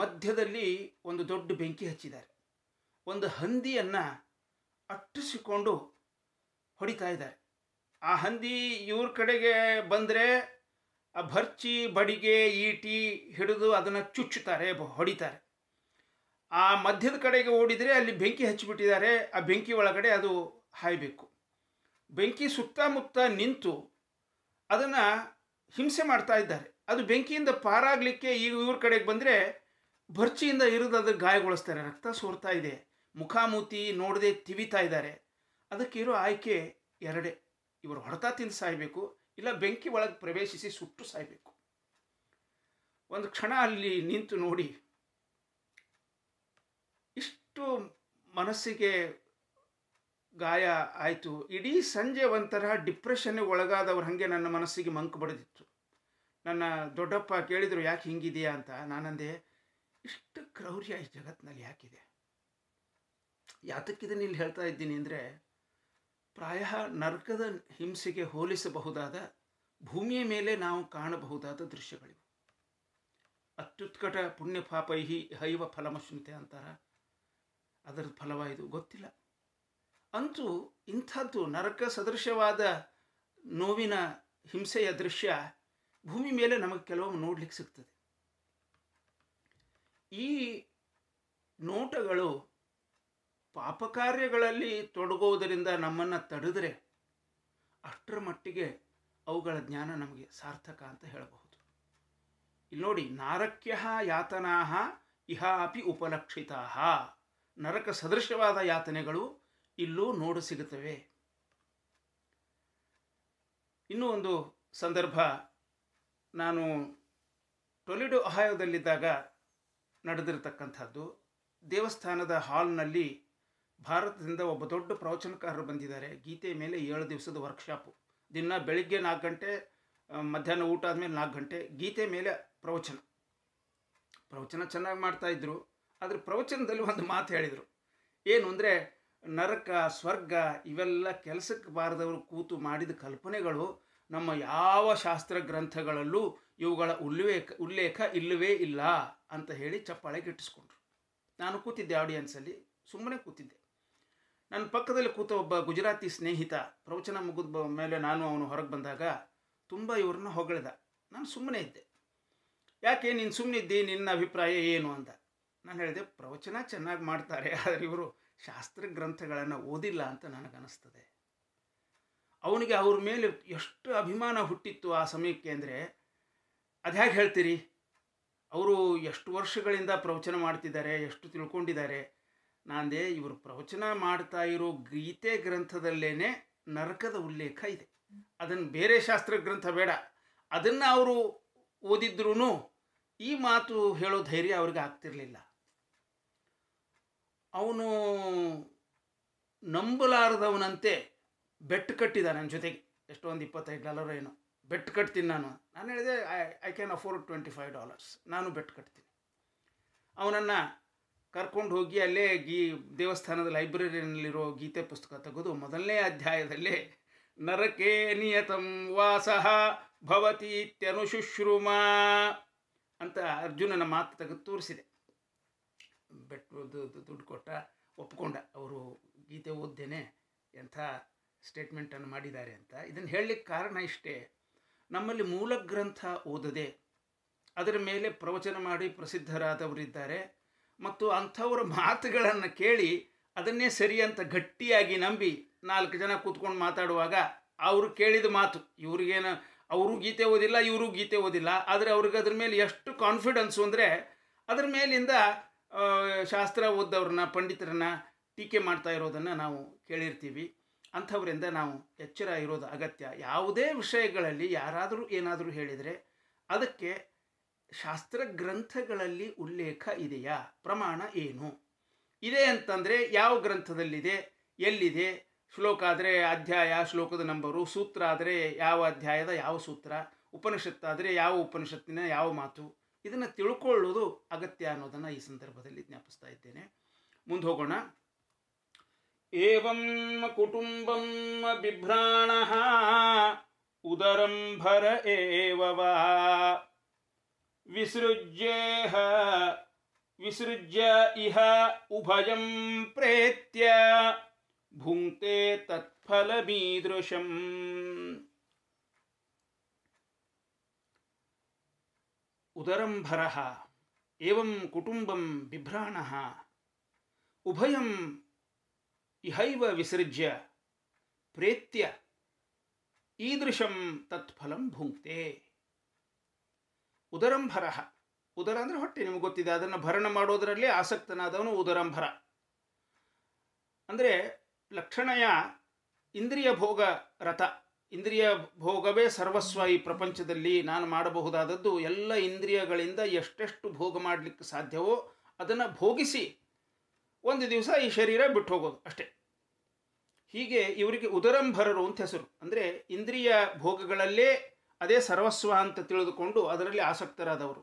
ಮಧ್ಯದಲ್ಲಿ ಒಂದು ದೊಡ್ಡ ಬೆಂಕಿ ಹಚ್ಚಿದ್ದಾರೆ ಒಂದು ಹಂದಿಯನ್ನು ಅಟ್ಟಿಸಿಕೊಂಡು ಹೊಡಿತಾ ಇದ್ದಾರೆ ಆ ಹಂದಿ ಇವ್ರ ಕಡೆಗೆ ಬಂದರೆ ಆ ಭರ್ಚಿ ಬಡಿಗೆ ಈಟಿ ಹಿಡಿದು ಅದನ್ನು ಚುಚ್ಚುತ್ತಾರೆ ಹೊಡಿತಾರೆ ಆ ಮಧ್ಯದ ಕಡೆಗೆ ಓಡಿದರೆ ಅಲ್ಲಿ ಬೆಂಕಿ ಹಚ್ಚಿಬಿಟ್ಟಿದ್ದಾರೆ ಆ ಬೆಂಕಿ ಒಳಗಡೆ ಅದು ಹಾಯಬೇಕು ಬೆಂಕಿ ಸುತ್ತಮುತ್ತ ನಿಂತು ಅದನ್ನು ಹಿಂಸೆ ಮಾಡ್ತಾ ಇದ್ದಾರೆ ಅದು ಬೆಂಕಿಯಿಂದ ಪಾರಾಗಲಿಕ್ಕೆ ಈಗ ಇವ್ರ ಕಡೆಗೆ ಬಂದರೆ ಭರ್ಚಿಯಿಂದ ಇರೋದು ಗಾಯಗೊಳಿಸ್ತಾರೆ ರಕ್ತ ಸೋರ್ತಾ ಇದೆ ಮುಖಾಮೂತಿ ನೋಡದೆ ತಿವಿತಾ ಇದ್ದಾರೆ ಅದಕ್ಕೆ ಇರೋ ಆಯ್ಕೆ ಎರಡೇ ಇವರು ಹೊಡೆತ ತಿಂದು ಸಾಯಬೇಕು ಇಲ್ಲ ಬೆಂಕಿ ಒಳಗೆ ಪ್ರವೇಶಿಸಿ ಸುಟ್ಟು ಸಾಯಬೇಕು ಒಂದು ಕ್ಷಣ ಅಲ್ಲಿ ನಿಂತು ನೋಡಿ ಎಷ್ಟು ಮನಸ್ಸಿಗೆ ಗಾಯ ಆಯಿತು ಇಡೀ ಸಂಜೆ ಒಂಥರ ಡಿಪ್ರೆಷನ್ಗೆ ಒಳಗಾದವ್ರು ಹಾಗೆ ನನ್ನ ಮನಸ್ಸಿಗೆ ಮಂಕು ಬಡಿದಿತ್ತು ನನ್ನ ದೊಡ್ಡಪ್ಪ ಕೇಳಿದರು ಯಾಕೆ ಹಿಂಗಿದೆಯಾ ಅಂತ ನಾನಂದೆ ಇಷ್ಟು ಕ್ರೌರ್ಯ ಈ ಜಗತ್ತಿನಲ್ಲಿ ಯಾಕಿದೆ ಯಾತಕ್ಕಿದನ್ನು ಇಲ್ಲಿ ಹೇಳ್ತಾ ಇದ್ದೀನಿ ಅಂದರೆ ಪ್ರಾಯ ನರ್ಕದ ಹಿಂಸೆಗೆ ಹೋಲಿಸಬಹುದಾದ ಭೂಮಿಯ ಮೇಲೆ ನಾವು ಕಾಣಬಹುದಾದ ದೃಶ್ಯಗಳಿವೆ ಅತ್ಯುತ್ಕಟ ಪುಣ್ಯ ಪಾಪೈಹಿ ಹೈವ ಫಲಮಶ್ನುತೆ ಅಂತಾರ ಅದರ ಫಲವಾಯಿತು ಗೊತ್ತಿಲ್ಲ ಅಂತೂ ಇಂಥದ್ದು ನರಕ ಸದೃಶವಾದ ನೋವಿನ ಹಿಂಸೆಯ ದೃಶ್ಯ ಭೂಮಿ ಮೇಲೆ ನಮಗೆ ಕೆಲವೊಮ್ಮೆ ನೋಡ್ಲಿಕ್ಕೆ ಸಿಗ್ತದೆ ಈ ನೋಟಗಳು ಪಾಪಕಾರ್ಯಗಳಲ್ಲಿ ತೊಡಗುವುದರಿಂದ ನಮ್ಮನ್ನು ತಡೆದ್ರೆ ಅಷ್ಟರ ಮಟ್ಟಿಗೆ ಅವುಗಳ ಜ್ಞಾನ ನಮಗೆ ಸಾರ್ಥಕ ಅಂತ ಹೇಳಬಹುದು ಇಲ್ಲಿ ನೋಡಿ ನಾರಕ್ಯ ಯಾತನಾ ಇಹ ಅಪಿ ಉಪಲಕ್ಷಿತಾ ನರಕ ಸದೃಶವಾದ ಯಾತನೆಗಳು ಇಲ್ಲೂ ನೋಡು ಸಿಗುತ್ತವೆ ಇನ್ನೂ ಒಂದು ಸಂದರ್ಭ ನಾನು ಟೊಲಿಡೋ ಅಹಾಯೋದಲ್ಲಿದ್ದಾಗ ನಡೆದಿರತಕ್ಕಂಥದ್ದು ದೇವಸ್ಥಾನದ ಹಾಲ್ನಲ್ಲಿ ಭಾರತದಿಂದ ಒಬ್ಬ ದೊಡ್ಡ ಪ್ರವಚನಕಾರರು ಬಂದಿದ್ದಾರೆ ಗೀತೆ ಮೇಲೆ ಏಳು ದಿವಸದ ವರ್ಕ್ಶಾಪು ದಿನ ಬೆಳಿಗ್ಗೆ ನಾಲ್ಕು ಗಂಟೆ ಮಧ್ಯಾಹ್ನ ಊಟ ಆದಮೇಲೆ ನಾಲ್ಕು ಗಂಟೆ ಗೀತೆ ಮೇಲೆ ಪ್ರವಚನ ಪ್ರವಚನ ಚೆನ್ನಾಗಿ ಮಾಡ್ತಾಯಿದ್ರು ಆದರೆ ಪ್ರವಚನದಲ್ಲಿ ಒಂದು ಮಾತು ಹೇಳಿದರು ಏನು ಅಂದರೆ ನರಕ ಸ್ವರ್ಗ ಇವೆಲ್ಲ ಕೆಲಸಕ್ಕೆ ಬಾರದವರು ಕೂತು ಮಾಡಿದ ಕಲ್ಪನೆಗಳು ನಮ್ಮ ಯಾವ ಶಾಸ್ತ್ರ ಗ್ರಂಥಗಳಲ್ಲೂ ಇವುಗಳ ಉಲ್ಲೇಖ ಉಲ್ಲೇಖ ಇಲ್ಲವೇ ಇಲ್ಲ ಅಂತ ಹೇಳಿ ಚಪ್ಪಾಳೆಗೆ ಇಟ್ಟಿಸ್ಕೊಂಡ್ರು ನಾನು ಕೂತಿದ್ದೆ ಆಡಿಯನ್ಸಲ್ಲಿ ಸುಮ್ಮನೆ ಕೂತಿದ್ದೆ ನನ್ನ ಪಕ್ಕದಲ್ಲಿ ಕೂತ ಒಬ್ಬ ಗುಜರಾತಿ ಸ್ನೇಹಿತ ಪ್ರವಚನ ಮುಗಿದ ಮೇಲೆ ನಾನು ಅವನು ಹೊರಗೆ ಬಂದಾಗ ತುಂಬ ಇವ್ರನ್ನ ಹೊಗಳಿದ ನಾನು ಸುಮ್ಮನೆ ಇದ್ದೆ ಯಾಕೆ ನೀನು ಸುಮ್ಮನಿದ್ದಿ ನಿನ್ನ ಅಭಿಪ್ರಾಯ ಏನು ಅಂತ ನಾನು ಹೇಳಿದೆ ಪ್ರವಚನ ಚೆನ್ನಾಗಿ ಮಾಡ್ತಾರೆ ಆದರೆ ಇವರು ಶಾಸ್ತ್ರ ಗ್ರಂಥಗಳನ್ನು ಓದಿಲ್ಲ ಅಂತ ನನಗನ್ನಿಸ್ತದೆ ಅವನಿಗೆ ಅವ್ರ ಮೇಲೆ ಎಷ್ಟು ಅಭಿಮಾನ ಹುಟ್ಟಿತ್ತು ಆ ಸಮಯಕ್ಕೆ ಅಂದರೆ ಅದು ಹೇಗೆ ಹೇಳ್ತೀರಿ ಅವರು ಎಷ್ಟು ವರ್ಷಗಳಿಂದ ಪ್ರವಚನ ಮಾಡ್ತಿದ್ದಾರೆ ಎಷ್ಟು ತಿಳ್ಕೊಂಡಿದ್ದಾರೆ ನಾನೇ ಇವರು ಪ್ರವಚನ ಮಾಡ್ತಾ ಇರೋ ಗೀತೆ ಗ್ರಂಥದಲ್ಲೇ ನರಕದ ಉಲ್ಲೇಖ ಇದೆ ಅದನ್ನು ಬೇರೆ ಶಾಸ್ತ್ರ ಗ್ರಂಥ ಬೇಡ ಅದನ್ನು ಅವರು ಓದಿದ್ರೂ ಈ ಮಾತು ಹೇಳೋ ಧೈರ್ಯ ಅವ್ರಿಗೆ ಆಗ್ತಿರಲಿಲ್ಲ ಅವನು ನಂಬಲಾರದವನಂತೆ ಬೆಟ್ಟು ಕಟ್ಟಿದ ನನ್ನ ಜೊತೆಗೆ ಎಷ್ಟೊಂದು ಇಪ್ಪತ್ತೈದು ಡಾಲರ್ ಏನು ಬೆಟ್ಟು ಕಟ್ತೀನಿ ನಾನು ನಾನು ಹೇಳಿದೆ I I can afford twenty five dollars ನಾನು ಬೆಟ್ಟು ಕಟ್ತೀನಿ ಅವನನ್ನು ಕರ್ಕೊಂಡು ಹೋಗಿ ಅಲ್ಲೇ ಗೀ ದೇವಸ್ಥಾನದ ಲೈಬ್ರರಿನಲ್ಲಿರೋ ಗೀತೆ ಪುಸ್ತಕ ತೆಗೆದು ಮೊದಲನೇ ಅಧ್ಯಾಯದಲ್ಲಿ ನರಕೇ ನಿಯತಂ ವಾಸಃ ಶುಶ್ರೂಮ ಅಂತ ಅರ್ಜುನನ ಮಾತು ತೆಗೆದು ತೋರಿಸಿದೆ ಬೆಟ್ಟು ದುಡ್ಡು ಕೊಟ್ಟ ಒಪ್ಕೊಂಡ ಅವರು ಗೀತೆ ಓದ್ದೇನೆ ಎಂಥ ಸ್ಟೇಟ್ಮೆಂಟನ್ನು ಮಾಡಿದ್ದಾರೆ ಅಂತ ಇದನ್ನು ಹೇಳಲಿಕ್ಕೆ ಕಾರಣ ಇಷ್ಟೇ ನಮ್ಮಲ್ಲಿ ಮೂಲ ಗ್ರಂಥ ಓದದೆ ಅದರ ಮೇಲೆ ಪ್ರವಚನ ಮಾಡಿ ಪ್ರಸಿದ್ಧರಾದವರಿದ್ದಾರೆ ಮತ್ತು ಅಂಥವ್ರ ಮಾತುಗಳನ್ನು ಕೇಳಿ ಅದನ್ನೇ ಸರಿ ಅಂತ ಗಟ್ಟಿಯಾಗಿ ನಂಬಿ ನಾಲ್ಕು ಜನ ಕೂತ್ಕೊಂಡು ಮಾತಾಡುವಾಗ ಅವರು ಕೇಳಿದ ಮಾತು ಇವ್ರಿಗೇನು ಅವರು ಗೀತೆ ಓದಿಲ್ಲ ಇವರು ಗೀತೆ ಓದಿಲ್ಲ ಆದರೆ ಅವ್ರಿಗೆ ಅದ್ರ ಮೇಲೆ ಎಷ್ಟು ಕಾನ್ಫಿಡೆನ್ಸು ಅಂದರೆ ಅದ್ರ ಮೇಲಿಂದ ಶಾಸ್ತ್ರ ಓದ್ದವ್ರನ್ನ ಪಂಡಿತರನ್ನ ಟೀಕೆ ಮಾಡ್ತಾ ಇರೋದನ್ನು ನಾವು ಕೇಳಿರ್ತೀವಿ ಅಂಥವರಿಂದ ನಾವು ಎಚ್ಚರ ಇರೋದು ಅಗತ್ಯ ಯಾವುದೇ ವಿಷಯಗಳಲ್ಲಿ ಯಾರಾದರೂ ಏನಾದರೂ ಹೇಳಿದರೆ ಅದಕ್ಕೆ ಶಾಸ್ತ್ರ ಗ್ರಂಥಗಳಲ್ಲಿ ಉಲ್ಲೇಖ ಇದೆಯಾ ಪ್ರಮಾಣ ಏನು ಇದೆ ಅಂತಂದರೆ ಯಾವ ಗ್ರಂಥದಲ್ಲಿದೆ ಎಲ್ಲಿದೆ ಶ್ಲೋಕ ಆದರೆ ಅಧ್ಯಾಯ ಶ್ಲೋಕದ ನಂಬರು ಸೂತ್ರ ಆದರೆ ಯಾವ ಅಧ್ಯಾಯದ ಯಾವ ಸೂತ್ರ ಉಪನಿಷತ್ತಾದರೆ ಯಾವ ಉಪನಿಷತ್ತಿನ ಯಾವ ಮಾತು ಇದನ್ನು ತಿಳ್ಕೊಳ್ಳೋದು ಅಗತ್ಯ ಅನ್ನೋದನ್ನು ಈ ಸಂದರ್ಭದಲ್ಲಿ ಜ್ಞಾಪಿಸ್ತಾ ಇದ್ದೇನೆ ಮುಂದೆ ಹೋಗೋಣ ಏವಂ ಕುಟುಂಬಂ ಬಿಭ್ರಾಣ ಉದರಂಭರ ಏವವಾ ವಿಸೃಜ್ಯೇಹ ವಿಸೃಜ್ಯ ಇಹ ಉಭಯಂ ಪ್ರೇತ್ಯ ಭುಂಕ್ತೆ ತತ್ಫಲಮೀದೃಶಂ ಉದರಂಭರ ಏವಂ ಕುಟುಂಬಂ ಬಿಭ್ರಾಣ ಉಭಯಂ ಇಹೈವ ವಿಸೃಜ್ಯ ಪ್ರೇತ್ಯ ಈದೃಶಂ ತತ್ಫಲಂ ಭುಂಕ್ತೆ ಉದರಂಭರ ಉದರ ಅಂದರೆ ಹೊಟ್ಟೆ ನಿಮಗೆ ಗೊತ್ತಿದೆ ಅದನ್ನು ಭರಣ ಮಾಡೋದರಲ್ಲಿ ಆಸಕ್ತನಾದವನು ಉದರಂಭರ ಅಂದರೆ ಲಕ್ಷಣಯ ಇಂದ್ರಿಯ ಭೋಗ ರಥ ಇಂದ್ರಿಯ ಭೋಗವೇ ಸರ್ವಸ್ವ ಈ ಪ್ರಪಂಚದಲ್ಲಿ ನಾನು ಮಾಡಬಹುದಾದದ್ದು ಎಲ್ಲ ಇಂದ್ರಿಯಗಳಿಂದ ಎಷ್ಟೆಷ್ಟು ಭೋಗ ಮಾಡಲಿಕ್ಕೆ ಸಾಧ್ಯವೋ ಅದನ್ನು ಭೋಗಿಸಿ ಒಂದು ದಿವಸ ಈ ಶರೀರ ಬಿಟ್ಟು ಹೋಗೋದು ಅಷ್ಟೇ ಹೀಗೆ ಇವರಿಗೆ ಉದರಂಭರರು ಅಂತ ಹೆಸರು ಅಂದರೆ ಇಂದ್ರಿಯ ಭೋಗಗಳಲ್ಲೇ ಅದೇ ಸರ್ವಸ್ವ ಅಂತ ತಿಳಿದುಕೊಂಡು ಅದರಲ್ಲಿ ಆಸಕ್ತರಾದವರು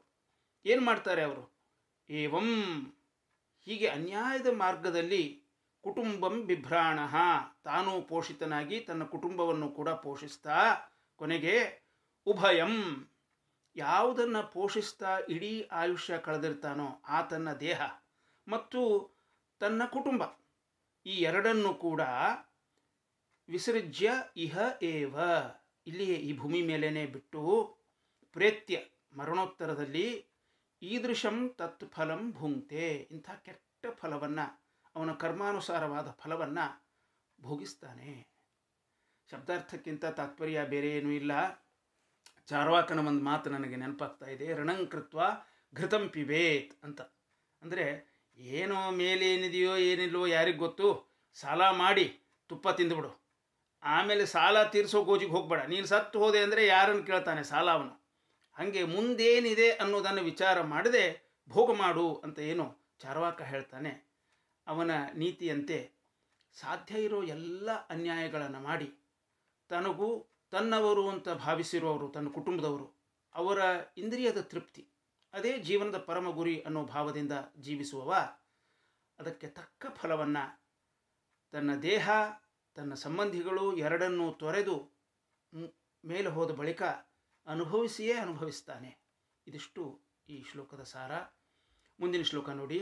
ಏನು ಮಾಡ್ತಾರೆ ಅವರು ಏವಂ ಹೀಗೆ ಅನ್ಯಾಯದ ಮಾರ್ಗದಲ್ಲಿ ಕುಟುಂಬಂ ಬಿಭ್ರಾಣ ತಾನೂ ಪೋಷಿತನಾಗಿ ತನ್ನ ಕುಟುಂಬವನ್ನು ಕೂಡ ಪೋಷಿಸ್ತಾ ಕೊನೆಗೆ ಉಭಯಂ ಯಾವುದನ್ನು ಪೋಷಿಸ್ತಾ ಇಡೀ ಆಯುಷ್ಯ ಕಳೆದಿರ್ತಾನೋ ಆ ತನ್ನ ದೇಹ ಮತ್ತು ತನ್ನ ಕುಟುಂಬ ಈ ಎರಡನ್ನು ಕೂಡ ವಿಸೃಜ್ಯ ಇಹ ಏವ ಇಲ್ಲಿ ಈ ಭೂಮಿ ಮೇಲೇ ಬಿಟ್ಟು ಪ್ರೇತ್ಯ ಮರಣೋತ್ತರದಲ್ಲಿ ಈದೃಶಂ ತತ್ಫಲಂ ಭುಂಕ್ತೆ ಇಂಥ ಕೆಟ್ಟ ಫಲವನ್ನು ಅವನ ಕರ್ಮಾನುಸಾರವಾದ ಫಲವನ್ನು ಭೋಗಿಸ್ತಾನೆ ಶಬ್ದಾರ್ಥಕ್ಕಿಂತ ತಾತ್ಪರ್ಯ ಬೇರೆ ಏನೂ ಇಲ್ಲ ಚಾರ್ವಾಕನ ಒಂದು ಮಾತು ನನಗೆ ನೆನಪಾಗ್ತಾ ಇದೆ ಋಣಂಕೃತ್ವ ಘೃತಂ ಪಿಬೇತ್ ಅಂತ ಅಂದರೆ ಏನೋ ಮೇಲೇನಿದೆಯೋ ಏನಿಲ್ಲವೋ ಯಾರಿಗೆ ಗೊತ್ತು ಸಾಲ ಮಾಡಿ ತುಪ್ಪ ತಿಂದುಬಿಡು ಆಮೇಲೆ ಸಾಲ ತೀರಿಸೋ ಗೋಜಿಗೆ ಹೋಗಬೇಡ ನೀನು ಸತ್ತು ಹೋದೆ ಅಂದರೆ ಯಾರನ್ನು ಕೇಳ್ತಾನೆ ಸಾಲ ಅವನು ಹಾಗೆ ಮುಂದೇನಿದೆ ಅನ್ನೋದನ್ನು ವಿಚಾರ ಮಾಡದೆ ಭೋಗ ಮಾಡು ಅಂತ ಏನು ಚಾರ್ವಾಕ ಹೇಳ್ತಾನೆ ಅವನ ನೀತಿಯಂತೆ ಸಾಧ್ಯ ಇರೋ ಎಲ್ಲ ಅನ್ಯಾಯಗಳನ್ನು ಮಾಡಿ ತನಗೂ ತನ್ನವರು ಅಂತ ಭಾವಿಸಿರುವವರು ತನ್ನ ಕುಟುಂಬದವರು ಅವರ ಇಂದ್ರಿಯದ ತೃಪ್ತಿ ಅದೇ ಜೀವನದ ಪರಮ ಗುರಿ ಅನ್ನೋ ಭಾವದಿಂದ ಜೀವಿಸುವವ ಅದಕ್ಕೆ ತಕ್ಕ ಫಲವನ್ನು ತನ್ನ ದೇಹ ತನ್ನ ಸಂಬಂಧಿಗಳು ಎರಡನ್ನೂ ತೊರೆದು ಮೇಲೆ ಹೋದ ಬಳಿಕ ಅನುಭವಿಸಿಯೇ ಅನುಭವಿಸ್ತಾನೆ ಇದಿಷ್ಟು ಈ ಶ್ಲೋಕದ ಸಾರ ಮುಂದಿನ ಶ್ಲೋಕ ನೋಡಿ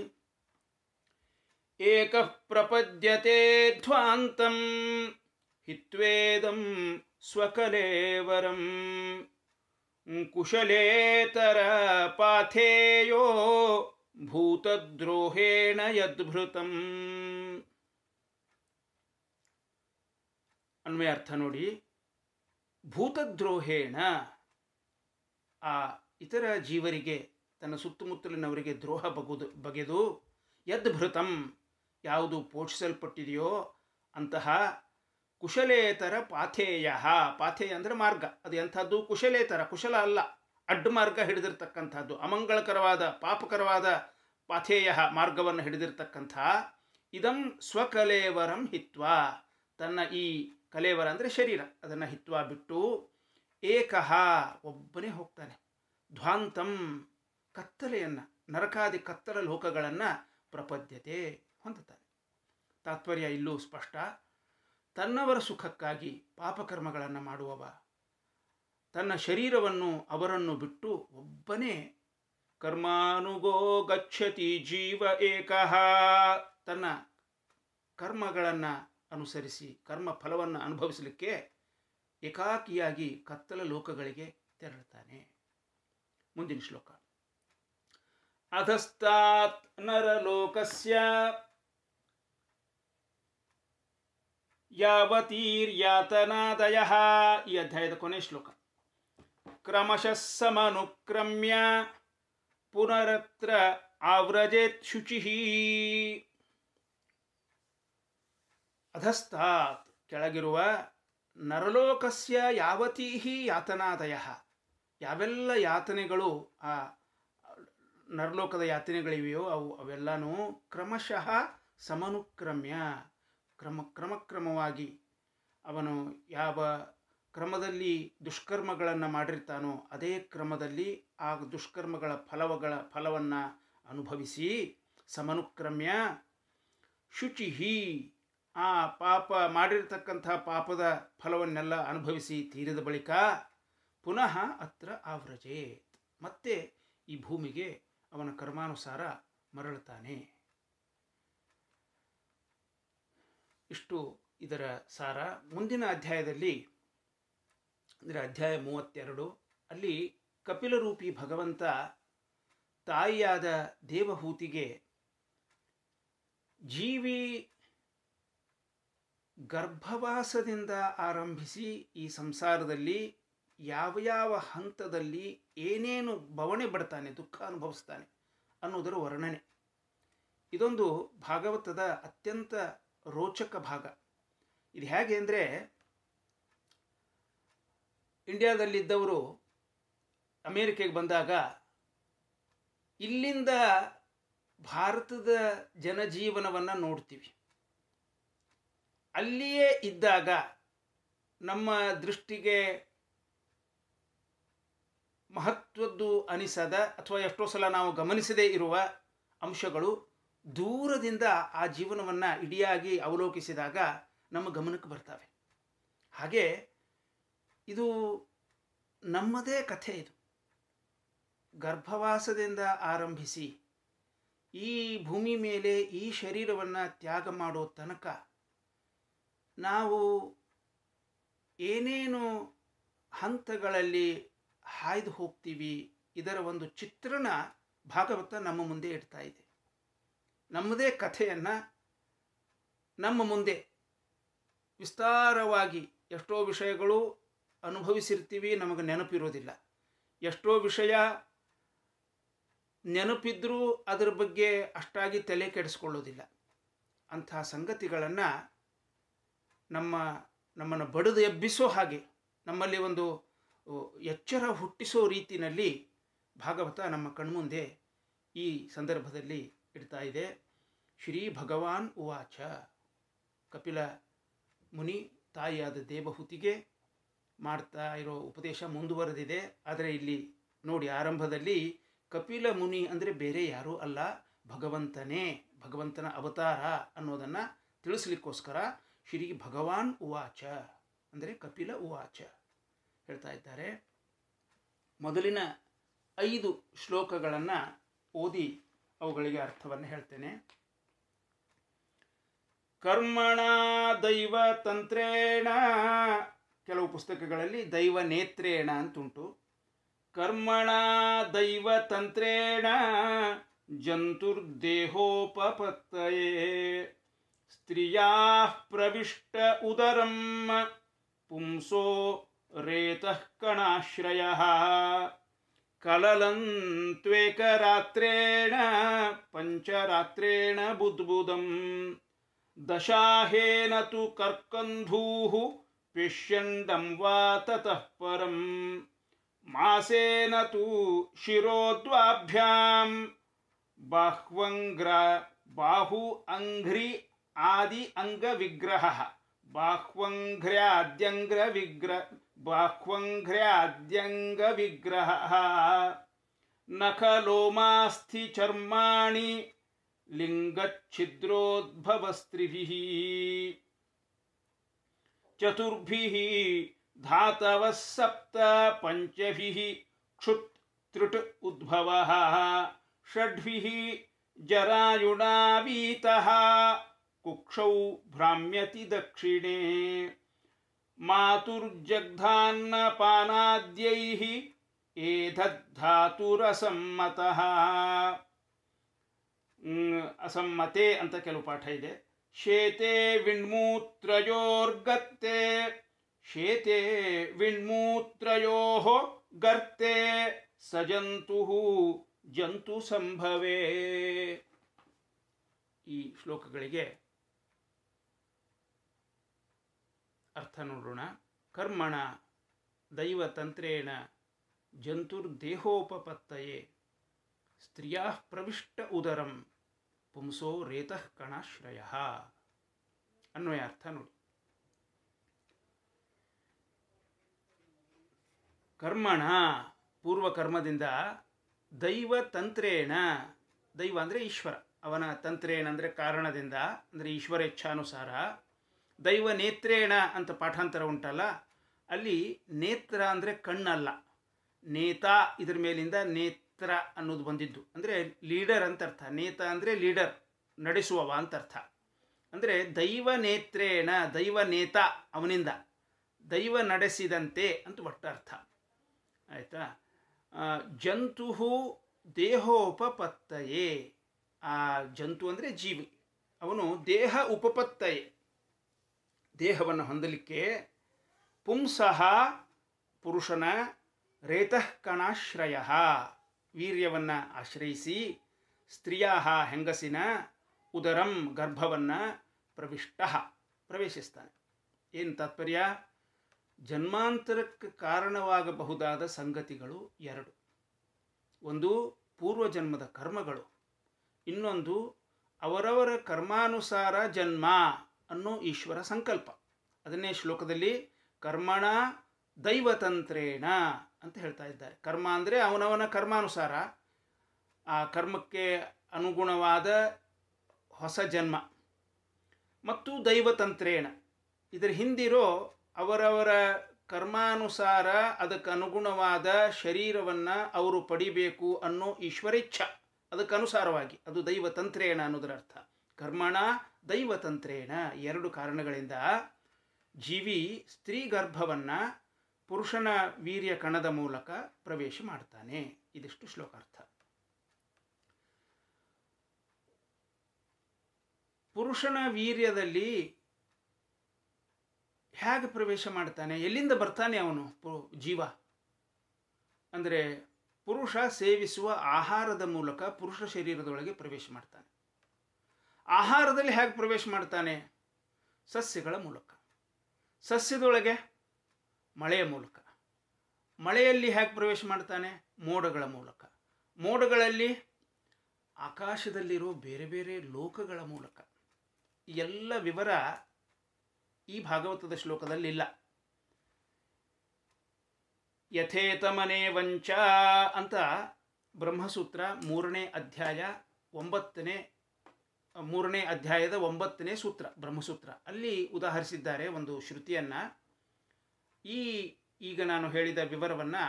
ಏಕ ಪ್ರಪದ್ಯತೆ ಧ್ವಾಂತಂ ಹಿತ್ವೇದಂ ಸ್ವಕಲೇವರಂ ಕುಶಲೇತರ ಪಾಥೇಯೋ ಭೂತದ್ರೋಹೇಣ ಯದ್ಭೃತಂ ಅನ್ವಯ ಅರ್ಥ ನೋಡಿ ಭೂತದ್ರೋಹೇಣ ಆ ಇತರ ಜೀವರಿಗೆ ತನ್ನ ಸುತ್ತಮುತ್ತಲಿನವರಿಗೆ ದ್ರೋಹ ಬಗೆದು ಬಗೆದು ಯದ್ಭೃತಂ ಯಾವುದು ಪೋಷಿಸಲ್ಪಟ್ಟಿದೆಯೋ ಅಂತಹ ಕುಶಲೇತರ ಪಾಥೇಯ ಪಾಥೇಯ ಅಂದರೆ ಮಾರ್ಗ ಅದು ಎಂಥದ್ದು ಕುಶಲೇತರ ಕುಶಲ ಅಲ್ಲ ಅಡ್ಡ ಮಾರ್ಗ ಹಿಡಿದಿರ್ತಕ್ಕಂಥದ್ದು ಅಮಂಗಳಕರವಾದ ಪಾಪಕರವಾದ ಪಾಥೇಯ ಮಾರ್ಗವನ್ನು ಹಿಡಿದಿರ್ತಕ್ಕಂಥ ಇದಂ ಸ್ವಕಲೇವರಂ ಹಿತ್ವ ತನ್ನ ಈ ಕಲೇವರ ಅಂದರೆ ಶರೀರ ಅದನ್ನು ಹಿತ್ವ ಬಿಟ್ಟು ಏಕಹ ಒಬ್ಬನೇ ಹೋಗ್ತಾನೆ ಧ್ವಾಂತಂ ಕತ್ತಲೆಯನ್ನು ನರಕಾದಿ ಕತ್ತಲ ಲೋಕಗಳನ್ನು ಪ್ರಪದ್ಯತೆ ಹೊಂದುತ್ತಾನೆ ತಾತ್ಪರ್ಯ ಇಲ್ಲೂ ಸ್ಪಷ್ಟ ತನ್ನವರ ಸುಖಕ್ಕಾಗಿ ಪಾಪಕರ್ಮಗಳನ್ನು ಮಾಡುವವ ತನ್ನ ಶರೀರವನ್ನು ಅವರನ್ನು ಬಿಟ್ಟು ಒಬ್ಬನೇ ಕರ್ಮಾನುಗೋ ಗಚ್ಚತಿ ಜೀವ ಏಕಃ ತನ್ನ ಕರ್ಮಗಳನ್ನು ಅನುಸರಿಸಿ ಕರ್ಮ ಫಲವನ್ನು ಅನುಭವಿಸಲಿಕ್ಕೆ ಏಕಾಕಿಯಾಗಿ ಕತ್ತಲ ಲೋಕಗಳಿಗೆ ತೆರಳುತ್ತಾನೆ ಮುಂದಿನ ಶ್ಲೋಕ ಅಧಸ್ತಾತ್ ನರಲೋಕಸ್ಯ ಯಾವತೀರ್ಯಾತನಾದಯ ಈ ಅಧ್ಯಾಯದ ಕೊನೆ ಶ್ಲೋಕ ಕ್ರಮಶಃ ಸಮನುಕ್ರಮ್ಯ ಪುನರತ್ರ ಆವ್ರಜೇತ್ ಶುಚಿ ಅಧಸ್ತಾತ್ ಕೆಳಗಿರುವ ನರಲೋಕಸ್ಯ ಯಾವತೀಹಿ ಯಾತನಾದಯ ಯಾವೆಲ್ಲ ಯಾತನೆಗಳು ಆ ನರಲೋಕದ ಯಾತನೆಗಳಿವೆಯೋ ಅವು ಅವೆಲ್ಲನೂ ಕ್ರಮಶಃ ಸಮನುಕ್ರಮ್ಯ ಕ್ರಮ ಕ್ರಮಕ್ರಮವಾಗಿ ಅವನು ಯಾವ ಕ್ರಮದಲ್ಲಿ ದುಷ್ಕರ್ಮಗಳನ್ನು ಮಾಡಿರ್ತಾನೋ ಅದೇ ಕ್ರಮದಲ್ಲಿ ಆ ದುಷ್ಕರ್ಮಗಳ ಫಲವಗಳ ಫಲವನ್ನು ಅನುಭವಿಸಿ ಸಮನುಕ್ರಮ್ಯ ಶುಚಿಹಿ ಆ ಪಾಪ ಮಾಡಿರತಕ್ಕಂಥ ಪಾಪದ ಫಲವನ್ನೆಲ್ಲ ಅನುಭವಿಸಿ ತೀರಿದ ಬಳಿಕ ಪುನಃ ಅತ್ರ ಆವ್ರಜೇತ್ ಮತ್ತೆ ಈ ಭೂಮಿಗೆ ಅವನ ಕರ್ಮಾನುಸಾರ ಮರಳುತ್ತಾನೆ ಇಷ್ಟು ಇದರ ಸಾರ ಮುಂದಿನ ಅಧ್ಯಾಯದಲ್ಲಿ ಅಂದರೆ ಅಧ್ಯಾಯ ಮೂವತ್ತೆರಡು ಅಲ್ಲಿ ಕಪಿಲರೂಪಿ ಭಗವಂತ ತಾಯಿಯಾದ ದೇವಹೂತಿಗೆ ಜೀವಿ ಗರ್ಭವಾಸದಿಂದ ಆರಂಭಿಸಿ ಈ ಸಂಸಾರದಲ್ಲಿ ಯಾವ ಯಾವ ಹಂತದಲ್ಲಿ ಏನೇನು ಬವಣೆ ಬಡ್ತಾನೆ ದುಃಖ ಅನುಭವಿಸ್ತಾನೆ ಅನ್ನೋದರ ವರ್ಣನೆ ಇದೊಂದು ಭಾಗವತದ ಅತ್ಯಂತ ರೋಚಕ ಭಾಗ ಇದು ಹೇಗೆ ಅಂದರೆ ಇಂಡಿಯಾದಲ್ಲಿದ್ದವರು ಅಮೇರಿಕೆಗೆ ಬಂದಾಗ ಇಲ್ಲಿಂದ ಭಾರತದ ಜನಜೀವನವನ್ನು ನೋಡ್ತೀವಿ ಅಲ್ಲಿಯೇ ಇದ್ದಾಗ ನಮ್ಮ ದೃಷ್ಟಿಗೆ ಮಹತ್ವದ್ದು ಅನಿಸದ ಅಥವಾ ಎಷ್ಟೋ ಸಲ ನಾವು ಗಮನಿಸದೇ ಇರುವ ಅಂಶಗಳು ದೂರದಿಂದ ಆ ಜೀವನವನ್ನು ಇಡಿಯಾಗಿ ಅವಲೋಕಿಸಿದಾಗ ನಮ್ಮ ಗಮನಕ್ಕೆ ಬರ್ತವೆ ಹಾಗೆ ಇದು ನಮ್ಮದೇ ಕಥೆ ಇದು ಗರ್ಭವಾಸದಿಂದ ಆರಂಭಿಸಿ ಈ ಭೂಮಿ ಮೇಲೆ ಈ ಶರೀರವನ್ನು ತ್ಯಾಗ ಮಾಡೋ ತನಕ ನಾವು ಏನೇನು ಹಂತಗಳಲ್ಲಿ ಹಾಯ್ದು ಹೋಗ್ತೀವಿ ಇದರ ಒಂದು ಚಿತ್ರಣ ಭಾಗವತ ನಮ್ಮ ಮುಂದೆ ಇಡ್ತಾ ಇದೆ ನಮ್ಮದೇ ಕಥೆಯನ್ನು ನಮ್ಮ ಮುಂದೆ ವಿಸ್ತಾರವಾಗಿ ಎಷ್ಟೋ ವಿಷಯಗಳು ಅನುಭವಿಸಿರ್ತೀವಿ ನಮಗೆ ನೆನಪಿರೋದಿಲ್ಲ ಎಷ್ಟೋ ವಿಷಯ ನೆನಪಿದ್ರೂ ಅದರ ಬಗ್ಗೆ ಅಷ್ಟಾಗಿ ತಲೆ ಕೆಡಿಸ್ಕೊಳ್ಳೋದಿಲ್ಲ ಅಂತಹ ಸಂಗತಿಗಳನ್ನು ನಮ್ಮ ನಮ್ಮನ್ನು ಬಡಿದು ಎಬ್ಬಿಸೋ ಹಾಗೆ ನಮ್ಮಲ್ಲಿ ಒಂದು ಎಚ್ಚರ ಹುಟ್ಟಿಸೋ ರೀತಿಯಲ್ಲಿ ಭಾಗವತ ನಮ್ಮ ಕಣ್ಮುಂದೆ ಈ ಸಂದರ್ಭದಲ್ಲಿ ಇಡ್ತಾ ಇದೆ ಶ್ರೀ ಭಗವಾನ್ ಉವಾಚ ಕಪಿಲ ಮುನಿ ತಾಯಿಯಾದ ದೇವಹುತಿಗೆ ಮಾಡ್ತಾ ಇರೋ ಉಪದೇಶ ಮುಂದುವರೆದಿದೆ ಆದರೆ ಇಲ್ಲಿ ನೋಡಿ ಆರಂಭದಲ್ಲಿ ಕಪಿಲ ಮುನಿ ಅಂದರೆ ಬೇರೆ ಯಾರೂ ಅಲ್ಲ ಭಗವಂತನೇ ಭಗವಂತನ ಅವತಾರ ಅನ್ನೋದನ್ನು ತಿಳಿಸ್ಲಿಕ್ಕೋಸ್ಕರ ಶ್ರೀ ಭಗವಾನ್ ಉವಾಚ ಅಂದರೆ ಕಪಿಲ ಉವಾಚ ಹೇಳ್ತಾ ಇದ್ದಾರೆ ಮೊದಲಿನ ಐದು ಶ್ಲೋಕಗಳನ್ನು ಓದಿ ಅವುಗಳಿಗೆ ಅರ್ಥವನ್ನು ಹೇಳ್ತೇನೆ ಕರ್ಮಣ ದೈವ ತಂತ್ರೇಣ ಕೆಲವು ಪುಸ್ತಕಗಳಲ್ಲಿ ದೈವ ನೇತ್ರೇಣ ಅಂತುಂಟು ಕರ್ಮಣ ದೈವ ತಂತ್ರೇಣ ಜಂತುರ್ದೇಹೋಪತ್ತಯೇ ಸ್ತ್ರೀಯಾ ಪ್ರವಿಷ್ಟ ಉದರಂ ಪುಂಸೋ ರೇತಃ ಕಣಾಶ್ರಯ कललन्त्वेकरात्रेण पञ्चरात्रेण बुद्बुदम् दशाहेन तु कर्कन्धूः पिष्यण्डं वा ततः परम् मासेन तु शिरोद्वाभ्यां बाह्वङ्ग्र बाहु अङ्घ्रि आदि अङ्गविग्रहः बाह्वङ्घ्र्याद्यङ्ग्रविग्र बाह्वङ्घ्र्याद्यङ्गविग्रहः नखलोमास्थिचर्माणि लिङ्गच्छिद्रोद्भवस्त्रिभिः चतुर्भिः धातवः सप्त पञ्चभिः क्षुत् त्रुट् उद्भवः षड्भिः जरायुणावीतः कुक्षौ भ्राम्यति दक्षिणे मातुर्जग्धान्न पानाद्यैः एधद्धातुरसम्मतः असम्मते अंत केलु पाठ इदे शेते विण्मूत्रयोर्गत्ते शेते विण्मूत्रयोः गर्ते सजन्तुः ಜಂತು ಸಂಭವೇ ಈ ಶ್ಲೋಕಗಳಿಗೆ ಅರ್ಥ ನೋಡೋಣ ಕರ್ಮಣ ದೈವತಂತ್ರೇಣ ಜಂತುರ್ದೇಹೋಪತ್ತಯೇ ಸ್ತ್ರೀಯ ಪ್ರವಿಷ್ಟ ಉದರಂ ಪುಂಸೋ ರೇತಃ ಕಣಾಶ್ರಯ ಅನ್ವಯ ಅರ್ಥ ನೋಡಿ ಕರ್ಮಣ ಪೂರ್ವಕರ್ಮದಿಂದ ದೈವತಂತ್ರೇಣ ದೈವ ಅಂದರೆ ಈಶ್ವರ ಅವನ ತಂತ್ರೇಣ ಅಂದರೆ ಕಾರಣದಿಂದ ಅಂದರೆ ಈಶ್ವರೇಚ್ಛಾನುಸಾರ ದೈವ ನೇತ್ರೇಣ ಅಂತ ಪಾಠಾಂತರ ಉಂಟಲ್ಲ ಅಲ್ಲಿ ನೇತ್ರ ಅಂದರೆ ಕಣ್ಣಲ್ಲ ನೇತಾ ಇದ್ರ ಮೇಲಿಂದ ನೇತ್ರ ಅನ್ನೋದು ಬಂದಿದ್ದು ಅಂದರೆ ಲೀಡರ್ ಅಂತ ಅರ್ಥ ನೇತ ಅಂದರೆ ಲೀಡರ್ ನಡೆಸುವವ ಅಂತ ಅರ್ಥ ಅಂದರೆ ದೈವ ನೇತ್ರೇಣ ದೈವ ನೇತ ಅವನಿಂದ ದೈವ ನಡೆಸಿದಂತೆ ಅಂತ ಒಟ್ಟ ಅರ್ಥ ಆಯಿತಾ ಜಂತು ದೇಹೋಪಪತ್ತಯೇ ಆ ಜಂತು ಅಂದರೆ ಜೀವಿ ಅವನು ದೇಹ ಉಪಪತ್ತಯೇ ದೇಹವನ್ನು ಹೊಂದಲಿಕ್ಕೆ ಪುಂಸಃ ಪುರುಷನ ರೇತಃಕಣಾಶ್ರಯ ವೀರ್ಯವನ್ನು ಆಶ್ರಯಿಸಿ ಸ್ತ್ರೀಯ ಹೆಂಗಸಿನ ಉದರಂ ಗರ್ಭವನ್ನು ಪ್ರವಿಷ್ಟ ಪ್ರವೇಶಿಸ್ತಾನೆ ಏನು ತಾತ್ಪರ್ಯ ಜನ್ಮಾಂತರಕ್ಕೆ ಕಾರಣವಾಗಬಹುದಾದ ಸಂಗತಿಗಳು ಎರಡು ಒಂದು ಪೂರ್ವಜನ್ಮದ ಕರ್ಮಗಳು ಇನ್ನೊಂದು ಅವರವರ ಕರ್ಮಾನುಸಾರ ಜನ್ಮ ಅನ್ನೋ ಈಶ್ವರ ಸಂಕಲ್ಪ ಅದನ್ನೇ ಶ್ಲೋಕದಲ್ಲಿ ಕರ್ಮಣ ದೈವತಂತ್ರೇಣ ಅಂತ ಹೇಳ್ತಾ ಇದ್ದಾರೆ ಕರ್ಮ ಅಂದರೆ ಅವನವನ ಕರ್ಮಾನುಸಾರ ಆ ಕರ್ಮಕ್ಕೆ ಅನುಗುಣವಾದ ಹೊಸ ಜನ್ಮ ಮತ್ತು ದೈವತಂತ್ರೇಣ ಇದರ ಹಿಂದಿರೋ ಅವರವರ ಕರ್ಮಾನುಸಾರ ಅದಕ್ಕೆ ಅನುಗುಣವಾದ ಶರೀರವನ್ನು ಅವರು ಪಡಿಬೇಕು ಅನ್ನೋ ಈಶ್ವರ ಇಚ್ಛ ಅದಕ್ಕನುಸಾರವಾಗಿ ಅದು ದೈವತಂತ್ರೇಣ ಅನ್ನೋದರ ಅರ್ಥ ಕರ್ಮಣ ದೈವತಂತ್ರೇಣ ಎರಡು ಕಾರಣಗಳಿಂದ ಜೀವಿ ಸ್ತ್ರೀ ಗರ್ಭವನ್ನು ಪುರುಷನ ವೀರ್ಯ ಕಣದ ಮೂಲಕ ಪ್ರವೇಶ ಮಾಡ್ತಾನೆ ಇದಿಷ್ಟು ಶ್ಲೋಕಾರ್ಥ ಪುರುಷನ ವೀರ್ಯದಲ್ಲಿ ಹೇಗೆ ಪ್ರವೇಶ ಮಾಡ್ತಾನೆ ಎಲ್ಲಿಂದ ಬರ್ತಾನೆ ಅವನು ಜೀವ ಅಂದರೆ ಪುರುಷ ಸೇವಿಸುವ ಆಹಾರದ ಮೂಲಕ ಪುರುಷ ಶರೀರದೊಳಗೆ ಪ್ರವೇಶ ಮಾಡ್ತಾನೆ ಆಹಾರದಲ್ಲಿ ಹೇಗೆ ಪ್ರವೇಶ ಮಾಡ್ತಾನೆ ಸಸ್ಯಗಳ ಮೂಲಕ ಸಸ್ಯದೊಳಗೆ ಮಳೆಯ ಮೂಲಕ ಮಳೆಯಲ್ಲಿ ಹೇಗೆ ಪ್ರವೇಶ ಮಾಡ್ತಾನೆ ಮೋಡಗಳ ಮೂಲಕ ಮೋಡಗಳಲ್ಲಿ ಆಕಾಶದಲ್ಲಿರೋ ಬೇರೆ ಬೇರೆ ಲೋಕಗಳ ಮೂಲಕ ಎಲ್ಲ ವಿವರ ಈ ಭಾಗವತದ ಶ್ಲೋಕದಲ್ಲಿಲ್ಲ ಯಥೇತಮನೆ ವಂಚ ಅಂತ ಬ್ರಹ್ಮಸೂತ್ರ ಮೂರನೇ ಅಧ್ಯಾಯ ಒಂಬತ್ತನೇ ಮೂರನೇ ಅಧ್ಯಾಯದ ಒಂಬತ್ತನೇ ಸೂತ್ರ ಬ್ರಹ್ಮಸೂತ್ರ ಅಲ್ಲಿ ಉದಾಹರಿಸಿದ್ದಾರೆ ಒಂದು ಶ್ರುತಿಯನ್ನು ಈ ಈಗ ನಾನು ಹೇಳಿದ ವಿವರವನ್ನು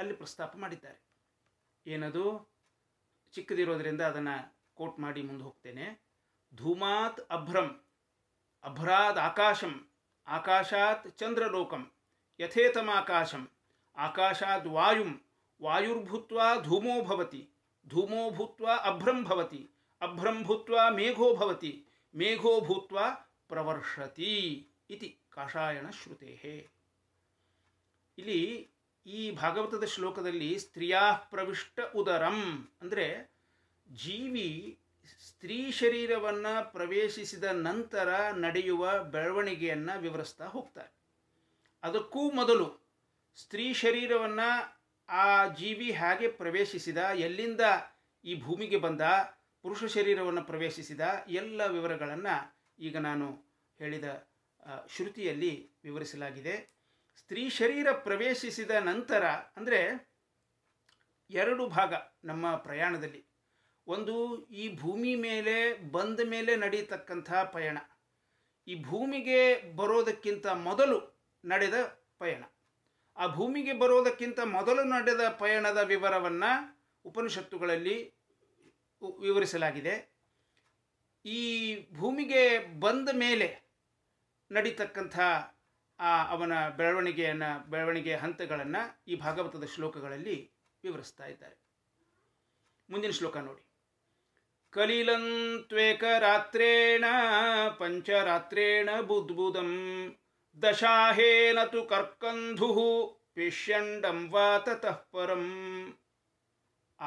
ಅಲ್ಲಿ ಪ್ರಸ್ತಾಪ ಮಾಡಿದ್ದಾರೆ ಏನದು ಚಿಕ್ಕದಿರೋದರಿಂದ ಅದನ್ನು ಕೋಟ್ ಮಾಡಿ ಮುಂದೆ ಹೋಗ್ತೇನೆ ಧೂಮಾತ್ ಅಭ್ರಂ ಅಭ್ರಾದ್ ಆಕಾಶಂ ಆಕಾಶಾತ್ ಚಂದ್ರಲೋಕಂ ಆಕಾಶಂ ಆಕಾಶಾದ್ ವಾಯುಂ ವಾಯುರ್ಭೂತ್ವ ಧೂಮೋ ಭವತಿ ಧೂಮೋ ಭೂತ್ವ ಅಭ್ರಂ ಭವತಿ ಅಭ್ರಂ ಮೇಘೋಭವತಿ ಮೇಘೋ ಭವತಿ ಮೇಘೋ ಭೂತ್ವ ಪ್ರವರ್ಷತಿ ಇತಿ ಕಾಷಾಯಣ ಶ್ರುತೆ ಇಲ್ಲಿ ಈ ಭಾಗವತದ ಶ್ಲೋಕದಲ್ಲಿ ಸ್ತ್ರೀಯಾ ಪ್ರವಿಷ್ಟ ಉದರಂ ಅಂದರೆ ಜೀವಿ ಸ್ತ್ರೀ ಶರೀರವನ್ನು ಪ್ರವೇಶಿಸಿದ ನಂತರ ನಡೆಯುವ ಬೆಳವಣಿಗೆಯನ್ನು ವಿವರಿಸ್ತಾ ಹೋಗ್ತಾರೆ ಅದಕ್ಕೂ ಮೊದಲು ಸ್ತ್ರೀ ಶರೀರವನ್ನು ಆ ಜೀವಿ ಹೇಗೆ ಪ್ರವೇಶಿಸಿದ ಎಲ್ಲಿಂದ ಈ ಭೂಮಿಗೆ ಬಂದ ಪುರುಷ ಶರೀರವನ್ನು ಪ್ರವೇಶಿಸಿದ ಎಲ್ಲ ವಿವರಗಳನ್ನು ಈಗ ನಾನು ಹೇಳಿದ ಶ್ರುತಿಯಲ್ಲಿ ವಿವರಿಸಲಾಗಿದೆ ಸ್ತ್ರೀ ಶರೀರ ಪ್ರವೇಶಿಸಿದ ನಂತರ ಅಂದರೆ ಎರಡು ಭಾಗ ನಮ್ಮ ಪ್ರಯಾಣದಲ್ಲಿ ಒಂದು ಈ ಭೂಮಿ ಮೇಲೆ ಬಂದ ಮೇಲೆ ನಡೀತಕ್ಕಂಥ ಪಯಣ ಈ ಭೂಮಿಗೆ ಬರೋದಕ್ಕಿಂತ ಮೊದಲು ನಡೆದ ಪಯಣ ಆ ಭೂಮಿಗೆ ಬರೋದಕ್ಕಿಂತ ಮೊದಲು ನಡೆದ ಪಯಣದ ವಿವರವನ್ನು ಉಪನಿಷತ್ತುಗಳಲ್ಲಿ ವಿವರಿಸಲಾಗಿದೆ ಈ ಭೂಮಿಗೆ ಬಂದ ಮೇಲೆ ನಡೀತಕ್ಕಂಥ ಆ ಅವನ ಬೆಳವಣಿಗೆಯನ್ನು ಬೆಳವಣಿಗೆಯ ಹಂತಗಳನ್ನು ಈ ಭಾಗವತದ ಶ್ಲೋಕಗಳಲ್ಲಿ ವಿವರಿಸ್ತಾ ಇದ್ದಾರೆ ಮುಂದಿನ ಶ್ಲೋಕ ನೋಡಿ ರಾತ್ರೇಣ ಪಂಚರಾತ್ರೇಣ ಬುದ್ಬುದಂ ದಶಾಹೇನ ತು ಕರ್ಕಂಧು ಪೇಷ್ಯಂಡಂ ವಾ ತತಃಪರಂ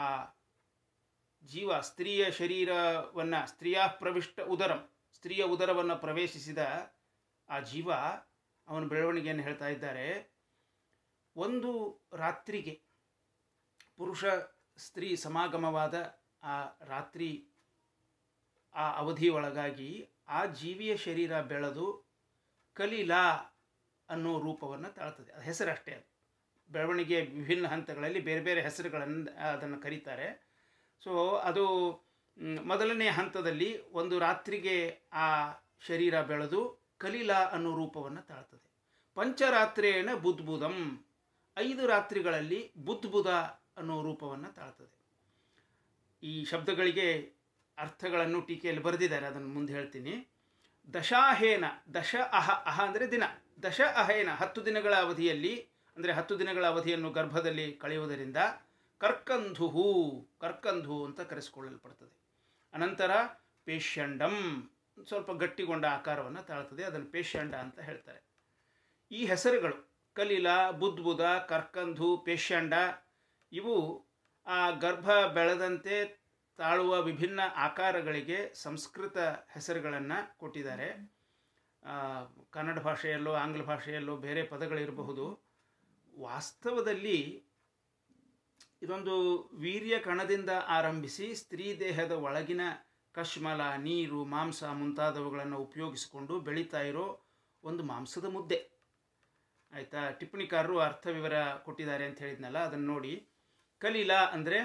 ಆ ಜೀವ ಸ್ತ್ರೀಯ ಶರೀರವನ್ನು ಸ್ತ್ರೀಯ ಪ್ರವಿಷ್ಟ ಉದರಂ ಸ್ತ್ರೀಯ ಉದರವನ್ನು ಪ್ರವೇಶಿಸಿದ ಆ ಜೀವ ಅವನ ಬೆಳವಣಿಗೆಯನ್ನು ಹೇಳ್ತಾ ಇದ್ದಾರೆ ಒಂದು ರಾತ್ರಿಗೆ ಪುರುಷ ಸ್ತ್ರೀ ಸಮಾಗಮವಾದ ಆ ರಾತ್ರಿ ಆ ಅವಧಿಯೊಳಗಾಗಿ ಆ ಜೀವಿಯ ಶರೀರ ಬೆಳೆದು ಕಲೀಲಾ ಅನ್ನೋ ರೂಪವನ್ನು ತಾಳ್ತದೆ ಅದು ಹೆಸರಷ್ಟೇ ಅದು ಬೆಳವಣಿಗೆಯ ವಿಭಿನ್ನ ಹಂತಗಳಲ್ಲಿ ಬೇರೆ ಬೇರೆ ಹೆಸರುಗಳನ್ನು ಅದನ್ನು ಕರೀತಾರೆ ಸೊ ಅದು ಮೊದಲನೇ ಹಂತದಲ್ಲಿ ಒಂದು ರಾತ್ರಿಗೆ ಆ ಶರೀರ ಬೆಳೆದು ಕಲೀಲ ಅನ್ನೋ ರೂಪವನ್ನು ತಾಳ್ತದೆ ಪಂಚರಾತ್ರೇಣ ಬುದ್ಬುಧಂ ಐದು ರಾತ್ರಿಗಳಲ್ಲಿ ಬುದ್ಬುಧ ಅನ್ನೋ ರೂಪವನ್ನು ತಾಳ್ತದೆ ಈ ಶಬ್ದಗಳಿಗೆ ಅರ್ಥಗಳನ್ನು ಟೀಕೆಯಲ್ಲಿ ಬರೆದಿದ್ದಾರೆ ಅದನ್ನು ಮುಂದೆ ಹೇಳ್ತೀನಿ ದಶಾಹೇನ ದಶ ಅಹ ಅಹ ಅಂದರೆ ದಿನ ದಶ ಅಹೇನ ಹತ್ತು ದಿನಗಳ ಅವಧಿಯಲ್ಲಿ ಅಂದರೆ ಹತ್ತು ದಿನಗಳ ಅವಧಿಯನ್ನು ಗರ್ಭದಲ್ಲಿ ಕಳೆಯುವುದರಿಂದ ಕರ್ಕಂಧುಹು ಕರ್ಕಂಧು ಅಂತ ಕರೆಸಿಕೊಳ್ಳಲ್ಪಡ್ತದೆ ಅನಂತರ ಪೇಷಂಡಂ ಸ್ವಲ್ಪ ಗಟ್ಟಿಗೊಂಡ ಆಕಾರವನ್ನು ತಾಳ್ತದೆ ಅದನ್ನು ಪೇಷಂಡ ಅಂತ ಹೇಳ್ತಾರೆ ಈ ಹೆಸರುಗಳು ಕಲಿಲ ಬುದ್ಬುದ ಕರ್ಕಂಧು ಪೇಷಂಡ ಇವು ಆ ಗರ್ಭ ಬೆಳೆದಂತೆ ತಾಳುವ ವಿಭಿನ್ನ ಆಕಾರಗಳಿಗೆ ಸಂಸ್ಕೃತ ಹೆಸರುಗಳನ್ನು ಕೊಟ್ಟಿದ್ದಾರೆ ಕನ್ನಡ ಭಾಷೆಯಲ್ಲೋ ಆಂಗ್ಲ ಭಾಷೆಯಲ್ಲೋ ಬೇರೆ ಪದಗಳಿರಬಹುದು ವಾಸ್ತವದಲ್ಲಿ ಇದೊಂದು ವೀರ್ಯ ಕಣದಿಂದ ಆರಂಭಿಸಿ ಸ್ತ್ರೀ ದೇಹದ ಒಳಗಿನ ಕಶ್ಮಲ ನೀರು ಮಾಂಸ ಮುಂತಾದವುಗಳನ್ನು ಉಪಯೋಗಿಸಿಕೊಂಡು ಬೆಳೀತಾ ಇರೋ ಒಂದು ಮಾಂಸದ ಮುದ್ದೆ ಆಯಿತಾ ಟಿಪ್ಪಣಿಕಾರರು ಅರ್ಥ ವಿವರ ಕೊಟ್ಟಿದ್ದಾರೆ ಅಂತ ಹೇಳಿದ್ನಲ್ಲ ಅದನ್ನು ನೋಡಿ ಕಲೀಲ ಅಂದರೆ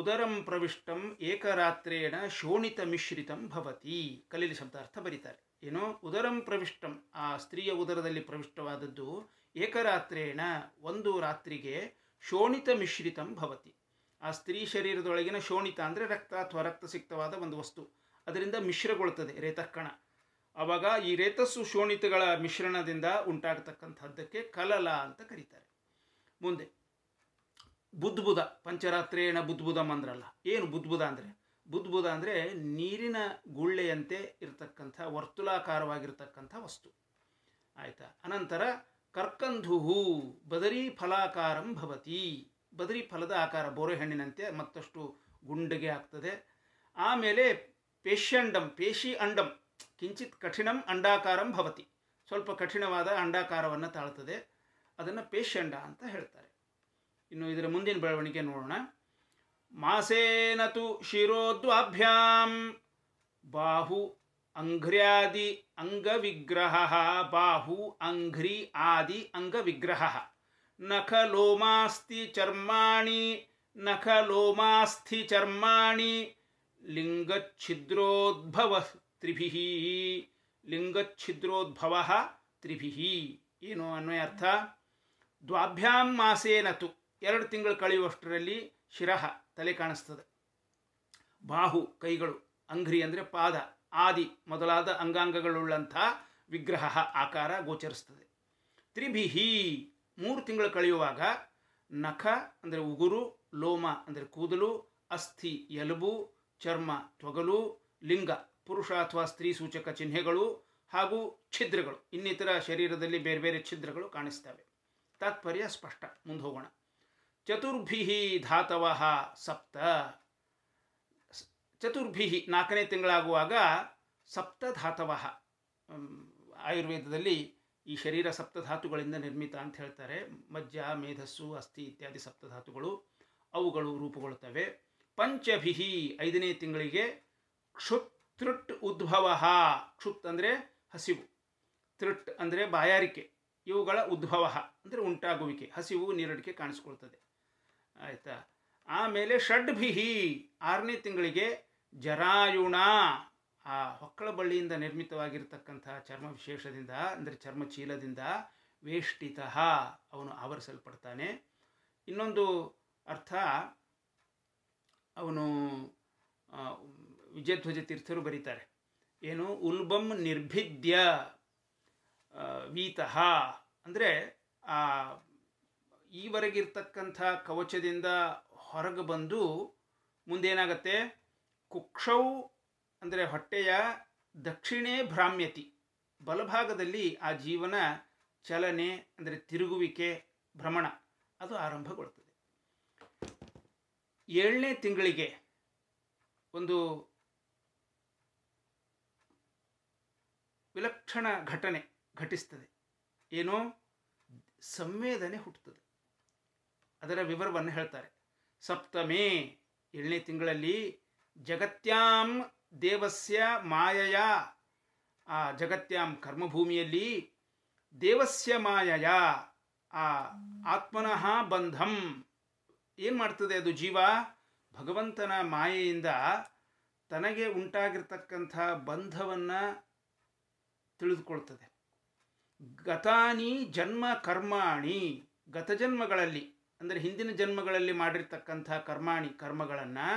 ಉದರಂ ಪ್ರವಿಷ್ಟಂ ಏಕರಾತ್ರೇಣ ಶೋಣಿತ ಮಿಶ್ರಿತಂ ಭವತಿ ಕಲೀಲಿ ಶಬ್ದ ಅರ್ಥ ಬರೀತಾರೆ ಏನೋ ಉದರಂ ಪ್ರವಿಷ್ಟಂ ಆ ಸ್ತ್ರೀಯ ಉದರದಲ್ಲಿ ಪ್ರವಿಷ್ಟವಾದದ್ದು ಏಕರಾತ್ರೇಣ ಒಂದು ರಾತ್ರಿಗೆ ಶೋಣಿತ ಮಿಶ್ರಿತಂ ಭವತಿ ಆ ಸ್ತ್ರೀ ಶರೀರದೊಳಗಿನ ಶೋಣಿತ ಅಂದರೆ ರಕ್ತ ಅಥವಾ ರಕ್ತ ಸಿಕ್ತವಾದ ಒಂದು ವಸ್ತು ಅದರಿಂದ ಮಿಶ್ರಗೊಳ್ತದೆ ರೇತಕ್ಕಣ ಆವಾಗ ಈ ರೇತಸ್ಸು ಶೋಣಿತಗಳ ಮಿಶ್ರಣದಿಂದ ಉಂಟಾಗತಕ್ಕಂಥದ್ದಕ್ಕೆ ಕಲಲ ಅಂತ ಕರೀತಾರೆ ಮುಂದೆ ಬುದ್ಬುದ ಪಂಚರಾತ್ರೇಣ ಬುದ್ಬುಧ ಅಂದ್ರಲ್ಲ ಏನು ಬುದ್ಬುಧ ಅಂದರೆ ಬುದ್ಬುದ ಅಂದರೆ ನೀರಿನ ಗುಳ್ಳೆಯಂತೆ ಇರತಕ್ಕಂಥ ವರ್ತುಲಾಕಾರವಾಗಿರ್ತಕ್ಕಂಥ ವಸ್ತು ಆಯಿತಾ ಅನಂತರ ಕರ್ಕಂಧು ಬದರಿ ಫಲಾಕಾರಂ ಭವತಿ ಬದರಿ ಫಲದ ಆಕಾರ ಬೋರೆ ಮತ್ತಷ್ಟು ಗುಂಡಿಗೆ ಆಗ್ತದೆ ಆಮೇಲೆ ಪೇಶ್ಯಂಡಂ ಪೇಶಿ ಅಂಡಂ ಕಿಂಚಿತ್ ಕಠಿಣಂ ಅಂಡಾಕಾರಂ ಭವತಿ ಸ್ವಲ್ಪ ಕಠಿಣವಾದ ಅಂಡಾಕಾರವನ್ನು ತಾಳ್ತದೆ ಅದನ್ನು ಪೇಶ್ಯಂಡ ಅಂತ ಹೇಳ್ತಾರೆ ಇನ್ನು ಇದರ ಮುಂದಿನ ಬೆಳವಣಿಗೆ ನೋಡೋಣ ಮಾಸೇನತು ಶಿರೋದ್ವಾಭ್ಯಾಂ ಬಾಹು ಅಂಘ್ರ್ಯಾದಿ ಅಂಗವಿಗ್ರಹ ಬಾಹು ಅಂಘ್ರಿ ಆದಿ ಅಂಗವಿಗ್ರಹ ನಖ ಚರ್ಮಾಣಿ ನಖ ಚರ್ಮಾಣಿ ಲಿಂಗಚ್ಛಿದ್ರೋದ್ಭವ ತ್ರಿಭಿ ಲಿಂಗಛಿದ್ರೋದ್ಭವ ತ್ರಿಭಿ ಏನು ಅರ್ಥ ದ್ವಾಭ್ಯಾಂ ಮಾಸೇನತು ಎರಡು ತಿಂಗಳು ಕಳೆಯುವಷ್ಟರಲ್ಲಿ ಶಿರಹ ತಲೆ ಕಾಣಿಸ್ತದೆ ಬಾಹು ಕೈಗಳು ಅಂಘ್ರಿ ಅಂದರೆ ಪಾದ ಆದಿ ಮೊದಲಾದ ಅಂಗಾಂಗಗಳುಳ್ಳಂಥ ವಿಗ್ರಹ ಆಕಾರ ಗೋಚರಿಸ್ತದೆ ತ್ರಿಭಿಹಿ ಮೂರು ತಿಂಗಳು ಕಳೆಯುವಾಗ ನಖ ಅಂದರೆ ಉಗುರು ಲೋಮ ಅಂದರೆ ಕೂದಲು ಅಸ್ಥಿ ಎಲುಬು ಚರ್ಮ ತೊಗಲು ಲಿಂಗ ಪುರುಷ ಅಥವಾ ಸ್ತ್ರೀ ಸೂಚಕ ಚಿಹ್ನೆಗಳು ಹಾಗೂ ಛಿದ್ರಗಳು ಇನ್ನಿತರ ಶರೀರದಲ್ಲಿ ಬೇರೆ ಬೇರೆ ಛಿದ್ರಗಳು ಕಾಣಿಸ್ತವೆ ತಾತ್ಪರ್ಯ ಸ್ಪಷ್ಟ ಮುಂದೆ ಹೋಗೋಣ ಚತುರ್ಭಿ ಧಾತವಃ ಸಪ್ತ ಚತುರ್ಭಿಹಿ ನಾಲ್ಕನೇ ತಿಂಗಳಾಗುವಾಗ ಸಪ್ತಧಾತವ ಆಯುರ್ವೇದದಲ್ಲಿ ಈ ಶರೀರ ಸಪ್ತಧಾತುಗಳಿಂದ ನಿರ್ಮಿತ ಅಂತ ಹೇಳ್ತಾರೆ ಮಜ್ಜ ಮೇಧಸ್ಸು ಅಸ್ಥಿ ಇತ್ಯಾದಿ ಸಪ್ತಧಾತುಗಳು ಅವುಗಳು ರೂಪುಗೊಳ್ಳುತ್ತವೆ ಪಂಚಭಿಹಿ ಐದನೇ ತಿಂಗಳಿಗೆ ಕ್ಷುಪ್ ತೃಟ್ ಉದ್ಭವ ಕ್ಷುತ್ ಅಂದರೆ ಹಸಿವು ತೃಟ್ ಅಂದರೆ ಬಾಯಾರಿಕೆ ಇವುಗಳ ಉದ್ಭವ ಅಂದರೆ ಉಂಟಾಗುವಿಕೆ ಹಸಿವು ನೀರಡಿಕೆ ಕಾಣಿಸ್ಕೊಳ್ತದೆ ಆಯಿತಾ ಆಮೇಲೆ ಷಡ್ಭಿಹಿ ಆರನೇ ತಿಂಗಳಿಗೆ ಜರಾಯುಣ ಆ ಹೊಕ್ಕಳ ಬಳ್ಳಿಯಿಂದ ನಿರ್ಮಿತವಾಗಿರ್ತಕ್ಕಂಥ ಚರ್ಮ ವಿಶೇಷದಿಂದ ಅಂದರೆ ಚರ್ಮ ಚೀಲದಿಂದ ವೇಷ್ಟಿತ ಅವನು ಆವರಿಸಲ್ಪಡ್ತಾನೆ ಇನ್ನೊಂದು ಅರ್ಥ ಅವನು ವಿಜಯಧ್ವಜ ತೀರ್ಥರು ಬರೀತಾರೆ ಏನು ಉಲ್ಬಂ ನಿರ್ಭಿದ್ಯ ವೀತಃ ಅಂದರೆ ಆ ಈವರೆಗಿರ್ತಕ್ಕಂಥ ಕವಚದಿಂದ ಹೊರಗೆ ಬಂದು ಮುಂದೇನಾಗತ್ತೆ ಕುಕ್ಷೌ ಅಂದರೆ ಹೊಟ್ಟೆಯ ದಕ್ಷಿಣೇ ಭ್ರಾಮ್ಯತಿ ಬಲಭಾಗದಲ್ಲಿ ಆ ಜೀವನ ಚಲನೆ ಅಂದರೆ ತಿರುಗುವಿಕೆ ಭ್ರಮಣ ಅದು ಆರಂಭಗೊಳ್ತದೆ ಏಳನೇ ತಿಂಗಳಿಗೆ ಒಂದು ವಿಲಕ್ಷಣ ಘಟನೆ ಘಟಿಸ್ತದೆ ಏನೋ ಸಂವೇದನೆ ಹುಟ್ಟುತ್ತದೆ ಅದರ ವಿವರವನ್ನು ಹೇಳ್ತಾರೆ ಸಪ್ತಮೇ ಏಳನೇ ತಿಂಗಳಲ್ಲಿ ಜಗತ್ಯಾಂ ದೇವಸ್ಯ ಮಾಯಯ ಆ ಜಗತ್ಯಾಂ ಕರ್ಮಭೂಮಿಯಲ್ಲಿ ದೇವಸ್ಯ ಮಾಯಯ ಆ ಆತ್ಮನಃ ಬಂಧಂ ಏನು ಮಾಡ್ತದೆ ಅದು ಜೀವ ಭಗವಂತನ ಮಾಯೆಯಿಂದ ತನಗೆ ಉಂಟಾಗಿರ್ತಕ್ಕಂಥ ಬಂಧವನ್ನು ತಿಳಿದುಕೊಳ್ತದೆ ಗತಾನಿ ಜನ್ಮ ಕರ್ಮಾಣಿ ಗತಜನ್ಮಗಳಲ್ಲಿ ಅಂದರೆ ಹಿಂದಿನ ಜನ್ಮಗಳಲ್ಲಿ ಮಾಡಿರ್ತಕ್ಕಂಥ ಕರ್ಮಾಣಿ ಕರ್ಮಗಳನ್ನು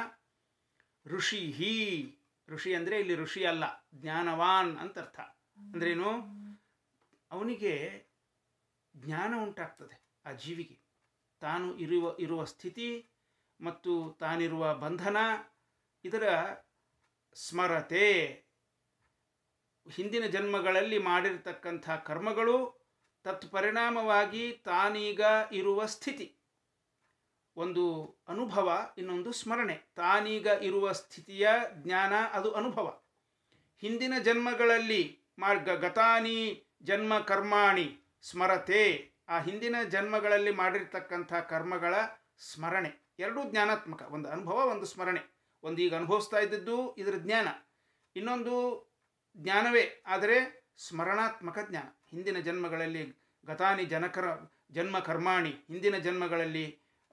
ಋಷಿ ಋಷಿ ಅಂದರೆ ಇಲ್ಲಿ ಋಷಿ ಅಲ್ಲ ಜ್ಞಾನವಾನ್ ಅಂತ ಅರ್ಥ ಅಂದ್ರೇನು ಅವನಿಗೆ ಜ್ಞಾನ ಉಂಟಾಗ್ತದೆ ಆ ಜೀವಿಗೆ ತಾನು ಇರುವ ಇರುವ ಸ್ಥಿತಿ ಮತ್ತು ತಾನಿರುವ ಬಂಧನ ಇದರ ಸ್ಮರತೆ ಹಿಂದಿನ ಜನ್ಮಗಳಲ್ಲಿ ಮಾಡಿರತಕ್ಕಂಥ ಕರ್ಮಗಳು ತತ್ಪರಿಣಾಮವಾಗಿ ತಾನೀಗ ಇರುವ ಸ್ಥಿತಿ ಒಂದು ಅನುಭವ ಇನ್ನೊಂದು ಸ್ಮರಣೆ ತಾನೀಗ ಇರುವ ಸ್ಥಿತಿಯ ಜ್ಞಾನ ಅದು ಅನುಭವ ಹಿಂದಿನ ಜನ್ಮಗಳಲ್ಲಿ ಮಾರ್ಗ ಗತಾನಿ ಜನ್ಮ ಕರ್ಮಾಣಿ ಸ್ಮರತೆ ಆ ಹಿಂದಿನ ಜನ್ಮಗಳಲ್ಲಿ ಮಾಡಿರ್ತಕ್ಕಂಥ ಕರ್ಮಗಳ ಸ್ಮರಣೆ ಎರಡೂ ಜ್ಞಾನಾತ್ಮಕ ಒಂದು ಅನುಭವ ಒಂದು ಸ್ಮರಣೆ ಒಂದು ಈಗ ಅನುಭವಿಸ್ತಾ ಇದ್ದದ್ದು ಇದರ ಜ್ಞಾನ ಇನ್ನೊಂದು ಜ್ಞಾನವೇ ಆದರೆ ಸ್ಮರಣಾತ್ಮಕ ಜ್ಞಾನ ಹಿಂದಿನ ಜನ್ಮಗಳಲ್ಲಿ ಗತಾನಿ ಜನಕರ ಜನ್ಮ ಕರ್ಮಾಣಿ ಹಿಂದಿನ ಜನ್ಮಗಳಲ್ಲಿ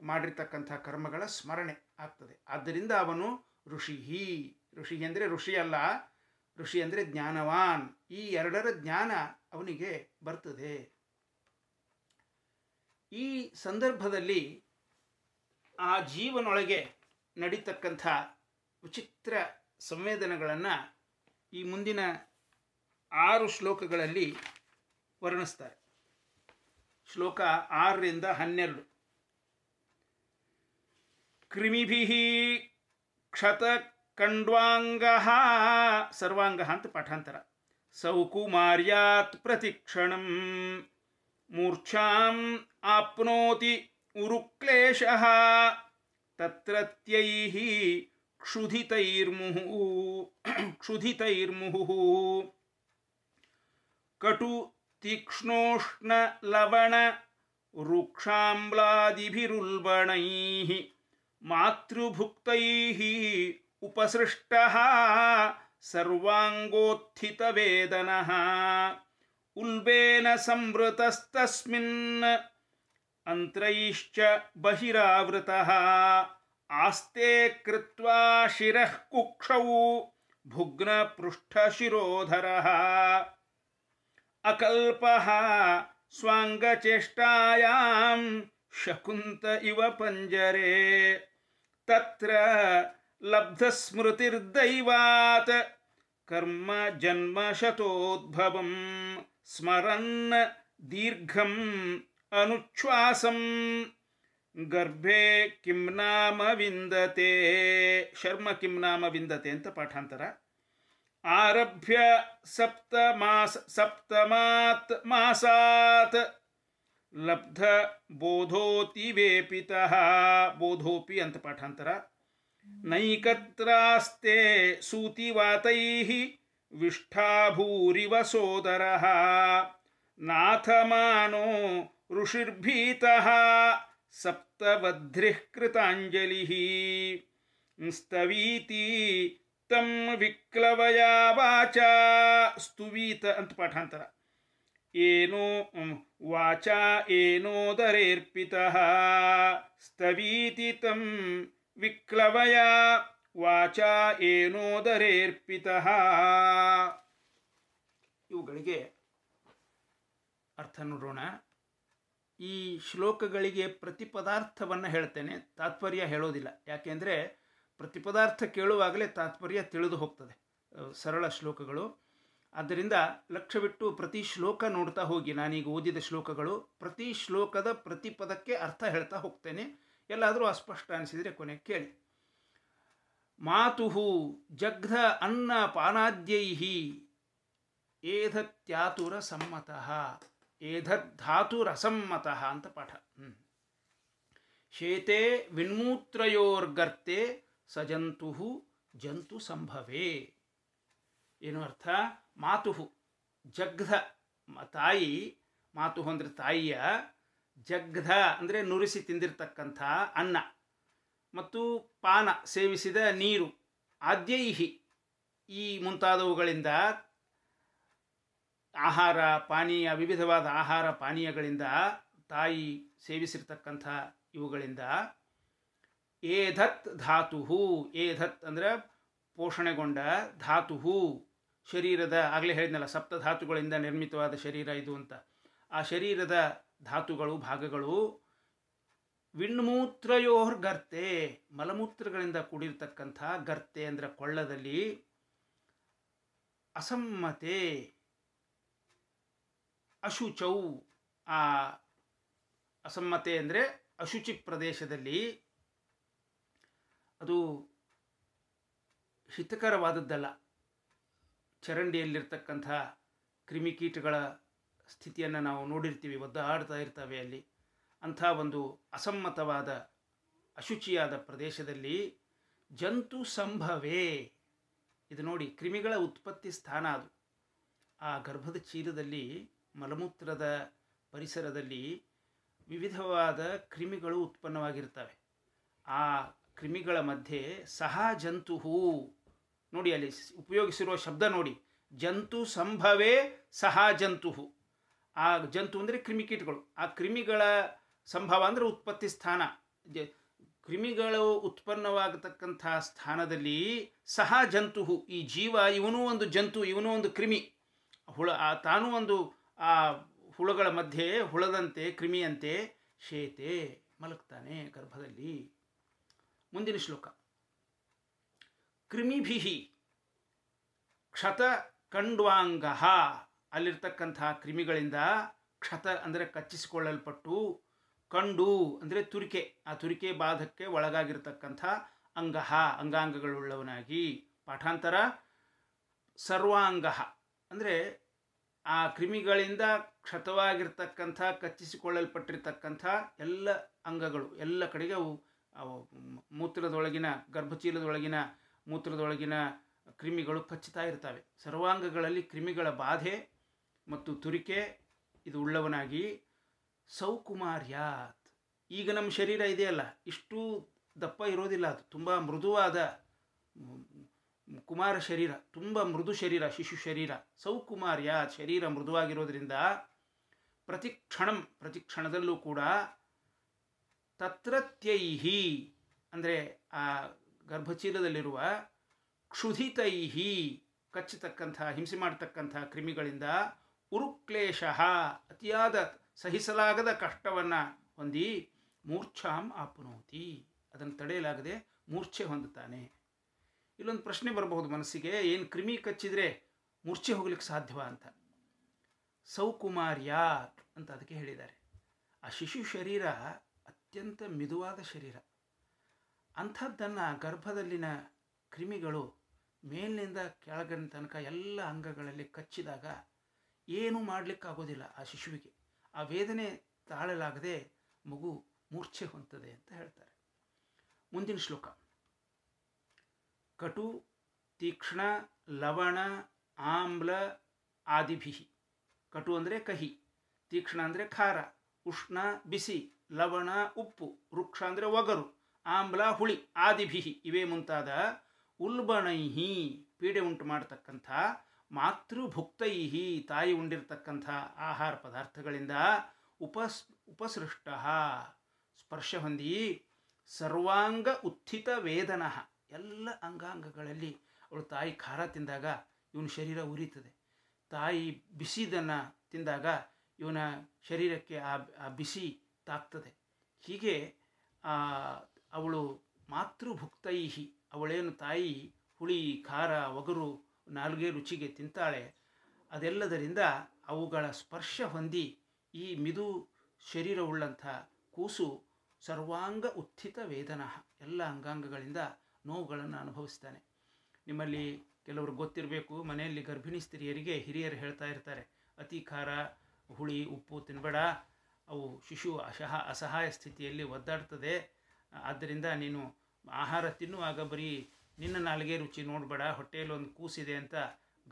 ಮಾಡಿರ್ತಕ್ಕಂಥ ಕರ್ಮಗಳ ಸ್ಮರಣೆ ಆಗ್ತದೆ ಆದ್ದರಿಂದ ಅವನು ಋಷಿಹಿ ಋಷಿ ಅಂದರೆ ಋಷಿಯಲ್ಲ ಋಷಿ ಅಂದರೆ ಜ್ಞಾನವಾನ್ ಈ ಎರಡರ ಜ್ಞಾನ ಅವನಿಗೆ ಬರ್ತದೆ ಈ ಸಂದರ್ಭದಲ್ಲಿ ಆ ಜೀವನೊಳಗೆ ನಡೀತಕ್ಕಂಥ ವಿಚಿತ್ರ ಸಂವೇದನೆಗಳನ್ನು ಈ ಮುಂದಿನ ಆರು ಶ್ಲೋಕಗಳಲ್ಲಿ ವರ್ಣಿಸ್ತಾರೆ ಶ್ಲೋಕ ಆರರಿಂದ ಹನ್ನೆರಡು कृमिभिः क्षतकण्ड्वाङ्गः सर्वांग ಅಂತ ಪಠಾಂತರ मूर्छा ಪ್ರತಿಕ್ಷಣಂ ಮೂರ್ಛಾಂ ಆಪ್ನೋತಿ ಉರುಕ್ಲೇಶಃ कटु तीक्ष्णोष्णलवण रुक्षाम्लादिभिरुल्बणैः मातृभुक्तैः उपसृष्टः सर्वाङ्गोत्थितवेदनः उल्बेन संवृतस्तस्मिन् अन्त्रैश्च बहिरावृतः आस्ते कृत्वा शिरः कुक्षौ भुग्नपृष्ठशिरोधरः अकल्पः स्वाङ्गचेष्टायां शकुन्त इव पञ्जरे तत्र लब्धस्मृतिर्दैवात् कर्म जन्म शतोद्भवं स्मरन् दीर्घम् अनुच्छ्वासं गर्भे किं नाम विन्दते शर्म किं नाम विन्दते ಅಂತ ಪಾಠಾಂತರ ಆರಭ್ಯ ಸಪ್ತಮಾಸ ಸಪ್ತಮಾತ್ ಮಾಸಾತ್ लब्ध बोधोऽतिवेपितः बोधोऽपि अन्तपाठान्तर नैकत्रास्ते सूतिवातैः विष्ठाभूरिव सोदरः नाथमानो ऋषिर्भीतः सप्तवध्रिः कृताञ्जलिः स्तवीति तं विक्लवया वाचा स्तुवीत अन्तपाठान्तर ಏನೋ ವಾಚಾ ಏನೋ ದರೇರ್ಪಿತ ಸ್ತವೀತಿ ತಂ ವಿಕ್ಲವಯ ವಾಚಾ ಏನೋ ದರೇರ್ಪಿತ ಇವುಗಳಿಗೆ ಅರ್ಥ ನೋಡೋಣ ಈ ಶ್ಲೋಕಗಳಿಗೆ ಪ್ರತಿಪದಾರ್ಥವನ್ನು ಹೇಳ್ತೇನೆ ತಾತ್ಪರ್ಯ ಹೇಳೋದಿಲ್ಲ ಯಾಕೆಂದರೆ ಪ್ರತಿಪದಾರ್ಥ ಕೇಳುವಾಗಲೇ ತಾತ್ಪರ್ಯ ತಿಳಿದು ಹೋಗ್ತದೆ ಸರಳ ಶ್ಲೋಕಗಳು ಆದ್ದರಿಂದ ಲಕ್ಷ್ಯವಿಟ್ಟು ಪ್ರತಿ ಶ್ಲೋಕ ನೋಡ್ತಾ ಹೋಗಿ ನಾನೀಗ ಓದಿದ ಶ್ಲೋಕಗಳು ಪ್ರತಿ ಶ್ಲೋಕದ ಪ್ರತಿ ಪದಕ್ಕೆ ಅರ್ಥ ಹೇಳ್ತಾ ಹೋಗ್ತೇನೆ ಎಲ್ಲಾದರೂ ಅಸ್ಪಷ್ಟ ಅನಿಸಿದರೆ ಕೊನೆ ಕೇಳಿ ಮಾತು ಜಗ್ಧ ಅನ್ನ ಪಾನಾದ್ಯೈಹಿ ಏಧತ್ಯಾತುರ ಸಮ್ಮತಃ ಏಧದ್ಧಾತುರಸಮ್ಮತಃ ಅಂತ ಪಾಠ ಶೇತೆ ವಿನ್ಮೂತ್ರಯೋರ್ಗರ್ತೆ ಸಜಂತು ಜಂತು ಸಂಭವೇ ಏನು ಅರ್ಥ ಮಾತುಹು ಜಗ್ಧ ತಾಯಿ ಮಾತು ಅಂದರೆ ತಾಯಿಯ ಜಗ್ಧ ಅಂದರೆ ನುರಿಸಿ ತಿಂದಿರ್ತಕ್ಕಂಥ ಅನ್ನ ಮತ್ತು ಪಾನ ಸೇವಿಸಿದ ನೀರು ಆದ್ಯೈಹಿ ಈ ಮುಂತಾದವುಗಳಿಂದ ಆಹಾರ ಪಾನೀಯ ವಿವಿಧವಾದ ಆಹಾರ ಪಾನೀಯಗಳಿಂದ ತಾಯಿ ಸೇವಿಸಿರ್ತಕ್ಕಂಥ ಇವುಗಳಿಂದ ಏಧತ್ ಧಾತುಹು ಏಧತ್ ಅಂದರೆ ಪೋಷಣೆಗೊಂಡ ಧಾತುಹು ಶರೀರದ ಆಗಲೇ ಹೇಳಿದ್ನಲ್ಲ ಸಪ್ತ ಧಾತುಗಳಿಂದ ನಿರ್ಮಿತವಾದ ಶರೀರ ಇದು ಅಂತ ಆ ಶರೀರದ ಧಾತುಗಳು ಭಾಗಗಳು ವಿಣ್ಮೂತ್ರಯೋರ್ ಗರ್ತೆ ಮಲಮೂತ್ರಗಳಿಂದ ಕೂಡಿರ್ತಕ್ಕಂಥ ಗರ್ತೆ ಅಂದರೆ ಕೊಳ್ಳದಲ್ಲಿ ಅಸಮ್ಮತೆ ಅಶುಚೌ ಆ ಅಸಮ್ಮತೆ ಅಂದರೆ ಅಶುಚಿ ಪ್ರದೇಶದಲ್ಲಿ ಅದು ಹಿತಕರವಾದದ್ದಲ್ಲ ಚರಂಡಿಯಲ್ಲಿರ್ತಕ್ಕಂಥ ಕ್ರಿಮಿಕೀಟಗಳ ಸ್ಥಿತಿಯನ್ನು ನಾವು ನೋಡಿರ್ತೀವಿ ಒದ್ದಾಡ್ತಾ ಇರ್ತವೆ ಅಲ್ಲಿ ಅಂಥ ಒಂದು ಅಸಮ್ಮತವಾದ ಅಶುಚಿಯಾದ ಪ್ರದೇಶದಲ್ಲಿ ಜಂತು ಸಂಭವೇ ಇದು ನೋಡಿ ಕ್ರಿಮಿಗಳ ಉತ್ಪತ್ತಿ ಸ್ಥಾನ ಅದು ಆ ಗರ್ಭದ ಚೀಲದಲ್ಲಿ ಮಲಮೂತ್ರದ ಪರಿಸರದಲ್ಲಿ ವಿವಿಧವಾದ ಕ್ರಿಮಿಗಳು ಉತ್ಪನ್ನವಾಗಿರ್ತವೆ ಆ ಕ್ರಿಮಿಗಳ ಮಧ್ಯೆ ಸಹ ಜಂತು ನೋಡಿ ಅಲ್ಲಿ ಉಪಯೋಗಿಸಿರುವ ಶಬ್ದ ನೋಡಿ ಜಂತು ಸಂಭವೇ ಸಹ ಜಂತು ಆ ಜಂತು ಅಂದರೆ ಕ್ರಿಮಿಕೀಟಗಳು ಆ ಕ್ರಿಮಿಗಳ ಸಂಭವ ಅಂದರೆ ಉತ್ಪತ್ತಿ ಸ್ಥಾನ ಕ್ರಿಮಿಗಳು ಉತ್ಪನ್ನವಾಗತಕ್ಕಂಥ ಸ್ಥಾನದಲ್ಲಿ ಸಹ ಜಂತು ಈ ಜೀವ ಇವನೂ ಒಂದು ಜಂತು ಇವನೂ ಒಂದು ಕ್ರಿಮಿ ಹುಳ ಆ ತಾನೂ ಒಂದು ಆ ಹುಳುಗಳ ಮಧ್ಯೆ ಹುಳದಂತೆ ಕ್ರಿಮಿಯಂತೆ ಶೇತೆ ಮಲಗ್ತಾನೆ ಗರ್ಭದಲ್ಲಿ ಮುಂದಿನ ಶ್ಲೋಕ ಕ್ರಿಮಿಭಿ ಕ್ಷತ ಕಂಡ್ವಾಂಗ ಅಲ್ಲಿರ್ತಕ್ಕಂತಹ ಕ್ರಿಮಿಗಳಿಂದ ಕ್ಷತ ಅಂದರೆ ಕಚ್ಚಿಸಿಕೊಳ್ಳಲ್ಪಟ್ಟು ಕಂಡು ಅಂದರೆ ತುರಿಕೆ ಆ ತುರಿಕೆ ಬಾಧಕ್ಕೆ ಒಳಗಾಗಿರ್ತಕ್ಕಂಥ ಅಂಗ ಅಂಗಾಂಗಗಳುಳ್ಳವನಾಗಿ ಪಾಠಾಂತರ ಸರ್ವಾಂಗ ಅಂದರೆ ಆ ಕ್ರಿಮಿಗಳಿಂದ ಕ್ಷತವಾಗಿರ್ತಕ್ಕಂಥ ಕಚ್ಚಿಸಿಕೊಳ್ಳಲ್ಪಟ್ಟಿರ್ತಕ್ಕಂಥ ಎಲ್ಲ ಅಂಗಗಳು ಎಲ್ಲ ಕಡೆಗೆ ಅವು ಮೂತ್ರದೊಳಗಿನ ಗರ್ಭಚೀಲದೊಳಗಿನ ಮೂತ್ರದೊಳಗಿನ ಕ್ರಿಮಿಗಳು ಕಚ್ಚುತ್ತಾ ಇರ್ತವೆ ಸರ್ವಾಂಗಗಳಲ್ಲಿ ಕ್ರಿಮಿಗಳ ಬಾಧೆ ಮತ್ತು ತುರಿಕೆ ಇದು ಉಳ್ಳವನಾಗಿ ಸೌಕುಮಾರ್ಯಾತ್ ಈಗ ನಮ್ಮ ಶರೀರ ಇದೆಯಲ್ಲ ಇಷ್ಟು ದಪ್ಪ ಇರೋದಿಲ್ಲ ಅದು ತುಂಬ ಮೃದುವಾದ ಕುಮಾರ ಶರೀರ ತುಂಬ ಮೃದು ಶರೀರ ಶಿಶು ಶರೀರ ಸೌಕುಮಾರ್ಯ ಶರೀರ ಮೃದುವಾಗಿರೋದ್ರಿಂದ ಪ್ರತಿಕ್ಷಣಂ ಪ್ರತಿಕ್ಷಣದಲ್ಲೂ ಕೂಡ ತತ್ರತ್ಯೈಹಿ ಅಂದರೆ ಆ ಗರ್ಭಚೀಲದಲ್ಲಿರುವ ಕ್ಷುಧಿತೈಹಿ ಕಚ್ಚತಕ್ಕಂಥ ಹಿಂಸೆ ಮಾಡತಕ್ಕಂಥ ಕ್ರಿಮಿಗಳಿಂದ ಉರುಕ್ಲೇಶ ಅತಿಯಾದ ಸಹಿಸಲಾಗದ ಕಷ್ಟವನ್ನು ಹೊಂದಿ ಮೂರ್ಛಾಂ ಆಪ್ನೋತಿ ಅದನ್ನು ತಡೆಯಲಾಗದೆ ಮೂರ್ಛೆ ಹೊಂದುತ್ತಾನೆ ಇಲ್ಲೊಂದು ಪ್ರಶ್ನೆ ಬರಬಹುದು ಮನಸ್ಸಿಗೆ ಏನು ಕ್ರಿಮಿ ಕಚ್ಚಿದರೆ ಮೂರ್ಛೆ ಹೋಗ್ಲಿಕ್ಕೆ ಸಾಧ್ಯವಾ ಅಂತ ಸೌಕುಮಾರ್ಯಾತ್ ಅಂತ ಅದಕ್ಕೆ ಹೇಳಿದ್ದಾರೆ ಆ ಶಿಶು ಶರೀರ ಅತ್ಯಂತ ಮಿದುವಾದ ಶರೀರ ಅಂಥದ್ದನ್ನು ಗರ್ಭದಲ್ಲಿನ ಕ್ರಿಮಿಗಳು ಮೇಲಿನಿಂದ ಕೆಳಗಿನ ತನಕ ಎಲ್ಲ ಅಂಗಗಳಲ್ಲಿ ಕಚ್ಚಿದಾಗ ಏನೂ ಮಾಡಲಿಕ್ಕಾಗೋದಿಲ್ಲ ಆ ಶಿಶುವಿಗೆ ಆ ವೇದನೆ ತಾಳಲಾಗದೆ ಮಗು ಮೂರ್ಛೆ ಹೊಂತದೆ ಅಂತ ಹೇಳ್ತಾರೆ ಮುಂದಿನ ಶ್ಲೋಕ ಕಟು ತೀಕ್ಷ್ಣ ಲವಣ ಆಮ್ಲ ಆದಿಭಿಹಿ ಕಟು ಅಂದರೆ ಕಹಿ ತೀಕ್ಷ್ಣ ಅಂದರೆ ಖಾರ ಉಷ್ಣ ಬಿಸಿ ಲವಣ ಉಪ್ಪು ವೃಕ್ಷ ಅಂದರೆ ಒಗರು ಆಮ್ಲ ಹುಳಿ ಆದಿಭಿಹಿ ಇವೇ ಮುಂತಾದ ಉಲ್ಬಣೈಹಿ ಪೀಡೆ ಉಂಟು ಮಾಡತಕ್ಕಂಥ ಮಾತೃಭುಕ್ತೈಹಿ ತಾಯಿ ಉಂಡಿರ್ತಕ್ಕಂಥ ಆಹಾರ ಪದಾರ್ಥಗಳಿಂದ ಉಪಸ್ ಉಪಸೃಷ್ಟ ಸ್ಪರ್ಶ ಹೊಂದಿ ಸರ್ವಾಂಗ ಉತ್ಥಿತ ವೇದನ ಎಲ್ಲ ಅಂಗಾಂಗಗಳಲ್ಲಿ ಅವಳು ತಾಯಿ ಖಾರ ತಿಂದಾಗ ಇವನ ಶರೀರ ಉರಿತದೆ ತಾಯಿ ಬಿಸಿದನ್ನು ತಿಂದಾಗ ಇವನ ಶರೀರಕ್ಕೆ ಆ ಬಿಸಿ ತಾಕ್ತದೆ ಹೀಗೆ ಅವಳು ಮಾತೃಭುಕ್ತೈಹಿ ಅವಳೇನು ತಾಯಿ ಹುಳಿ ಖಾರ ಒಗರು ನಾಲ್ಗೆ ರುಚಿಗೆ ತಿಂತಾಳೆ ಅದೆಲ್ಲದರಿಂದ ಅವುಗಳ ಸ್ಪರ್ಶ ಹೊಂದಿ ಈ ಮಿದು ಶರೀರವುಳ್ಳಂಥ ಕೂಸು ಸರ್ವಾಂಗ ಉತ್ಥಿತ ವೇದನ ಎಲ್ಲ ಅಂಗಾಂಗಗಳಿಂದ ನೋವುಗಳನ್ನು ಅನುಭವಿಸ್ತಾನೆ ನಿಮ್ಮಲ್ಲಿ ಕೆಲವರು ಗೊತ್ತಿರಬೇಕು ಮನೆಯಲ್ಲಿ ಗರ್ಭಿಣಿ ಸ್ತ್ರೀಯರಿಗೆ ಹಿರಿಯರು ಹೇಳ್ತಾ ಇರ್ತಾರೆ ಅತಿ ಖಾರ ಹುಳಿ ಉಪ್ಪು ತಿನ್ಬೇಡ ಅವು ಶಿಶು ಅಸಹ ಅಸಹಾಯ ಸ್ಥಿತಿಯಲ್ಲಿ ಒದ್ದಾಡ್ತದೆ ಆದ್ದರಿಂದ ನೀನು ಆಹಾರ ತಿನ್ನುವಾಗ ಬರೀ ನಿನ್ನ ನಾಲ್ಗೆ ರುಚಿ ನೋಡಬೇಡ ಹೊಟ್ಟೆಯಲ್ಲಿ ಒಂದು ಕೂಸಿದೆ ಅಂತ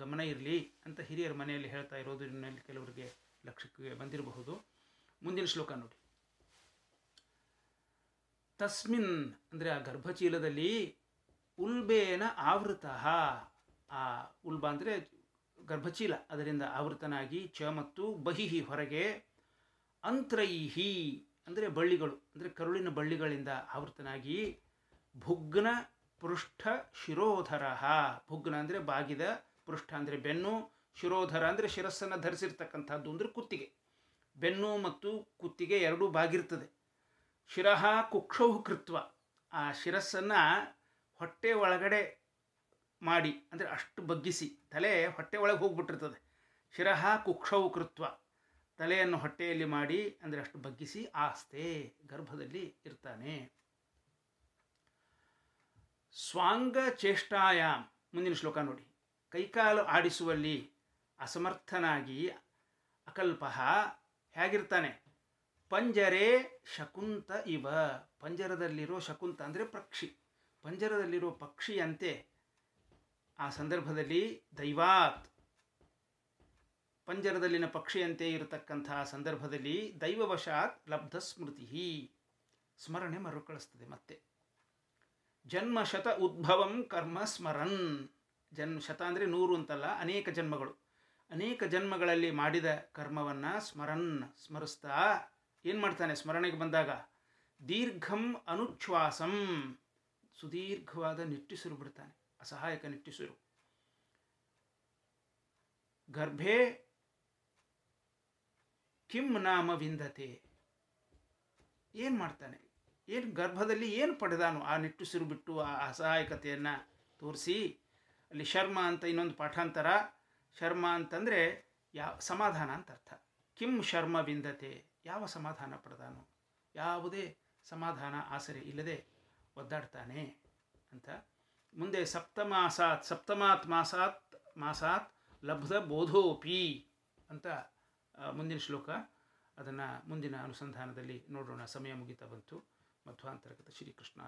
ಗಮನ ಇರಲಿ ಅಂತ ಹಿರಿಯರ ಮನೆಯಲ್ಲಿ ಹೇಳ್ತಾ ಇರೋದು ನಿನ್ನಲ್ಲಿ ಕೆಲವರಿಗೆ ಲಕ್ಷ್ಯಕ್ಕೆ ಬಂದಿರಬಹುದು ಮುಂದಿನ ಶ್ಲೋಕ ನೋಡಿ ತಸ್ಮಿನ್ ಅಂದರೆ ಆ ಗರ್ಭಚೀಲದಲ್ಲಿ ಉಲ್ಬೇನ ಆವೃತ ಆ ಉಲ್ಬ ಅಂದರೆ ಗರ್ಭಚೀಲ ಅದರಿಂದ ಆವೃತನಾಗಿ ಚ ಮತ್ತು ಬಹಿಹಿ ಹೊರಗೆ ಅಂತ್ರೈಹಿ ಅಂದರೆ ಬಳ್ಳಿಗಳು ಅಂದರೆ ಕರುಳಿನ ಬಳ್ಳಿಗಳಿಂದ ಆವೃತನಾಗಿ ಭುಗ್ನ ಪೃಷ್ಠ ಶಿರೋಧರ ಭುಗ್ನ ಅಂದರೆ ಬಾಗಿದ ಪೃಷ್ಠ ಅಂದರೆ ಬೆನ್ನು ಶಿರೋಧರ ಅಂದರೆ ಶಿರಸ್ಸನ್ನು ಧರಿಸಿರ್ತಕ್ಕಂಥದ್ದು ಅಂದರೆ ಕುತ್ತಿಗೆ ಬೆನ್ನು ಮತ್ತು ಕುತ್ತಿಗೆ ಎರಡೂ ಬಾಗಿರ್ತದೆ ಶಿರಹ ಕುಕ್ಷೌ ಕೃತ್ವ ಆ ಶಿರಸ್ಸನ್ನು ಹೊಟ್ಟೆ ಒಳಗಡೆ ಮಾಡಿ ಅಂದರೆ ಅಷ್ಟು ಬಗ್ಗಿಸಿ ತಲೆ ಹೊಟ್ಟೆ ಒಳಗೆ ಹೋಗ್ಬಿಟ್ಟಿರ್ತದೆ ಶಿರಹ ಕುಕ್ಷೌ ಕೃತ್ವ ತಲೆಯನ್ನು ಹೊಟ್ಟೆಯಲ್ಲಿ ಮಾಡಿ ಅಂದರೆ ಅಷ್ಟು ಬಗ್ಗಿಸಿ ಆಸ್ತೆ ಗರ್ಭದಲ್ಲಿ ಇರ್ತಾನೆ ಸ್ವಾಂಗ ಚೇಷ್ಟಾಯಾಮ್ ಮುಂದಿನ ಶ್ಲೋಕ ನೋಡಿ ಕೈಕಾಲು ಆಡಿಸುವಲ್ಲಿ ಅಸಮರ್ಥನಾಗಿ ಅಕಲ್ಪ ಹೇಗಿರ್ತಾನೆ ಪಂಜರೆ ಶಕುಂತ ಇವ ಪಂಜರದಲ್ಲಿರೋ ಶಕುಂತ ಅಂದರೆ ಪಕ್ಷಿ ಪಂಜರದಲ್ಲಿರೋ ಪಕ್ಷಿಯಂತೆ ಆ ಸಂದರ್ಭದಲ್ಲಿ ದೈವಾತ್ ಪಂಜರದಲ್ಲಿನ ಪಕ್ಷಿಯಂತೆ ಇರತಕ್ಕಂತಹ ಸಂದರ್ಭದಲ್ಲಿ ದೈವವಶಾತ್ ಲಬ್ಧ ಸ್ಮೃತಿ ಸ್ಮರಣೆ ಮರುಕಳಿಸ್ತದೆ ಮತ್ತೆ ಜನ್ಮ ಶತ ಉದ್ಭವಂ ಕರ್ಮ ಸ್ಮರನ್ ಜನ್ಮ ಶತ ಅಂದರೆ ನೂರು ಅಂತಲ್ಲ ಅನೇಕ ಜನ್ಮಗಳು ಅನೇಕ ಜನ್ಮಗಳಲ್ಲಿ ಮಾಡಿದ ಕರ್ಮವನ್ನು ಸ್ಮರಣ ಸ್ಮರಿಸ್ತಾ ಏನು ಮಾಡ್ತಾನೆ ಸ್ಮರಣೆಗೆ ಬಂದಾಗ ದೀರ್ಘಂ ಅನುಚ್ಛ್ವಾಸಂ ಸುದೀರ್ಘವಾದ ನಿಟ್ಟಿಸುರು ಬಿಡ್ತಾನೆ ಅಸಹಾಯಕ ನಿಟ್ಟಿಸುರು ಗರ್ಭೆ ಕಿಂ ನಾಮ ವಿಂಧತೆ ಏನು ಮಾಡ್ತಾನೆ ಏನು ಗರ್ಭದಲ್ಲಿ ಏನು ಪಡೆದಾನು ಆ ನಿಟ್ಟುಸಿರು ಬಿಟ್ಟು ಆ ಅಸಹಾಯಕತೆಯನ್ನು ತೋರಿಸಿ ಅಲ್ಲಿ ಶರ್ಮ ಅಂತ ಇನ್ನೊಂದು ಪಾಠಾಂತರ ಶರ್ಮ ಅಂತಂದರೆ ಯಾವ ಸಮಾಧಾನ ಅಂತ ಅರ್ಥ ಕಿಂ ಶರ್ಮ ವಿಂಧತೆ ಯಾವ ಸಮಾಧಾನ ಪಡೆದಾನು ಯಾವುದೇ ಸಮಾಧಾನ ಆಸರೆ ಇಲ್ಲದೆ ಒದ್ದಾಡ್ತಾನೆ ಅಂತ ಮುಂದೆ ಸಪ್ತಮಾಸಾತ್ ಸಪ್ತಮಾತ್ ಮಾಸಾತ್ ಮಾಸಾತ್ ಲಬ್ಧ ಬೋಧೋಪಿ ಅಂತ ಮುಂದಿನ ಶ್ಲೋಕ ಅದನ್ನು ಮುಂದಿನ ಅನುಸಂಧಾನದಲ್ಲಿ ನೋಡೋಣ ಸಮಯ ಮುಗಿತಾ ಬಂತು ಮಧ್ವಾಂತರ್ಗತ ಶ್ರೀಕೃಷ್ಣ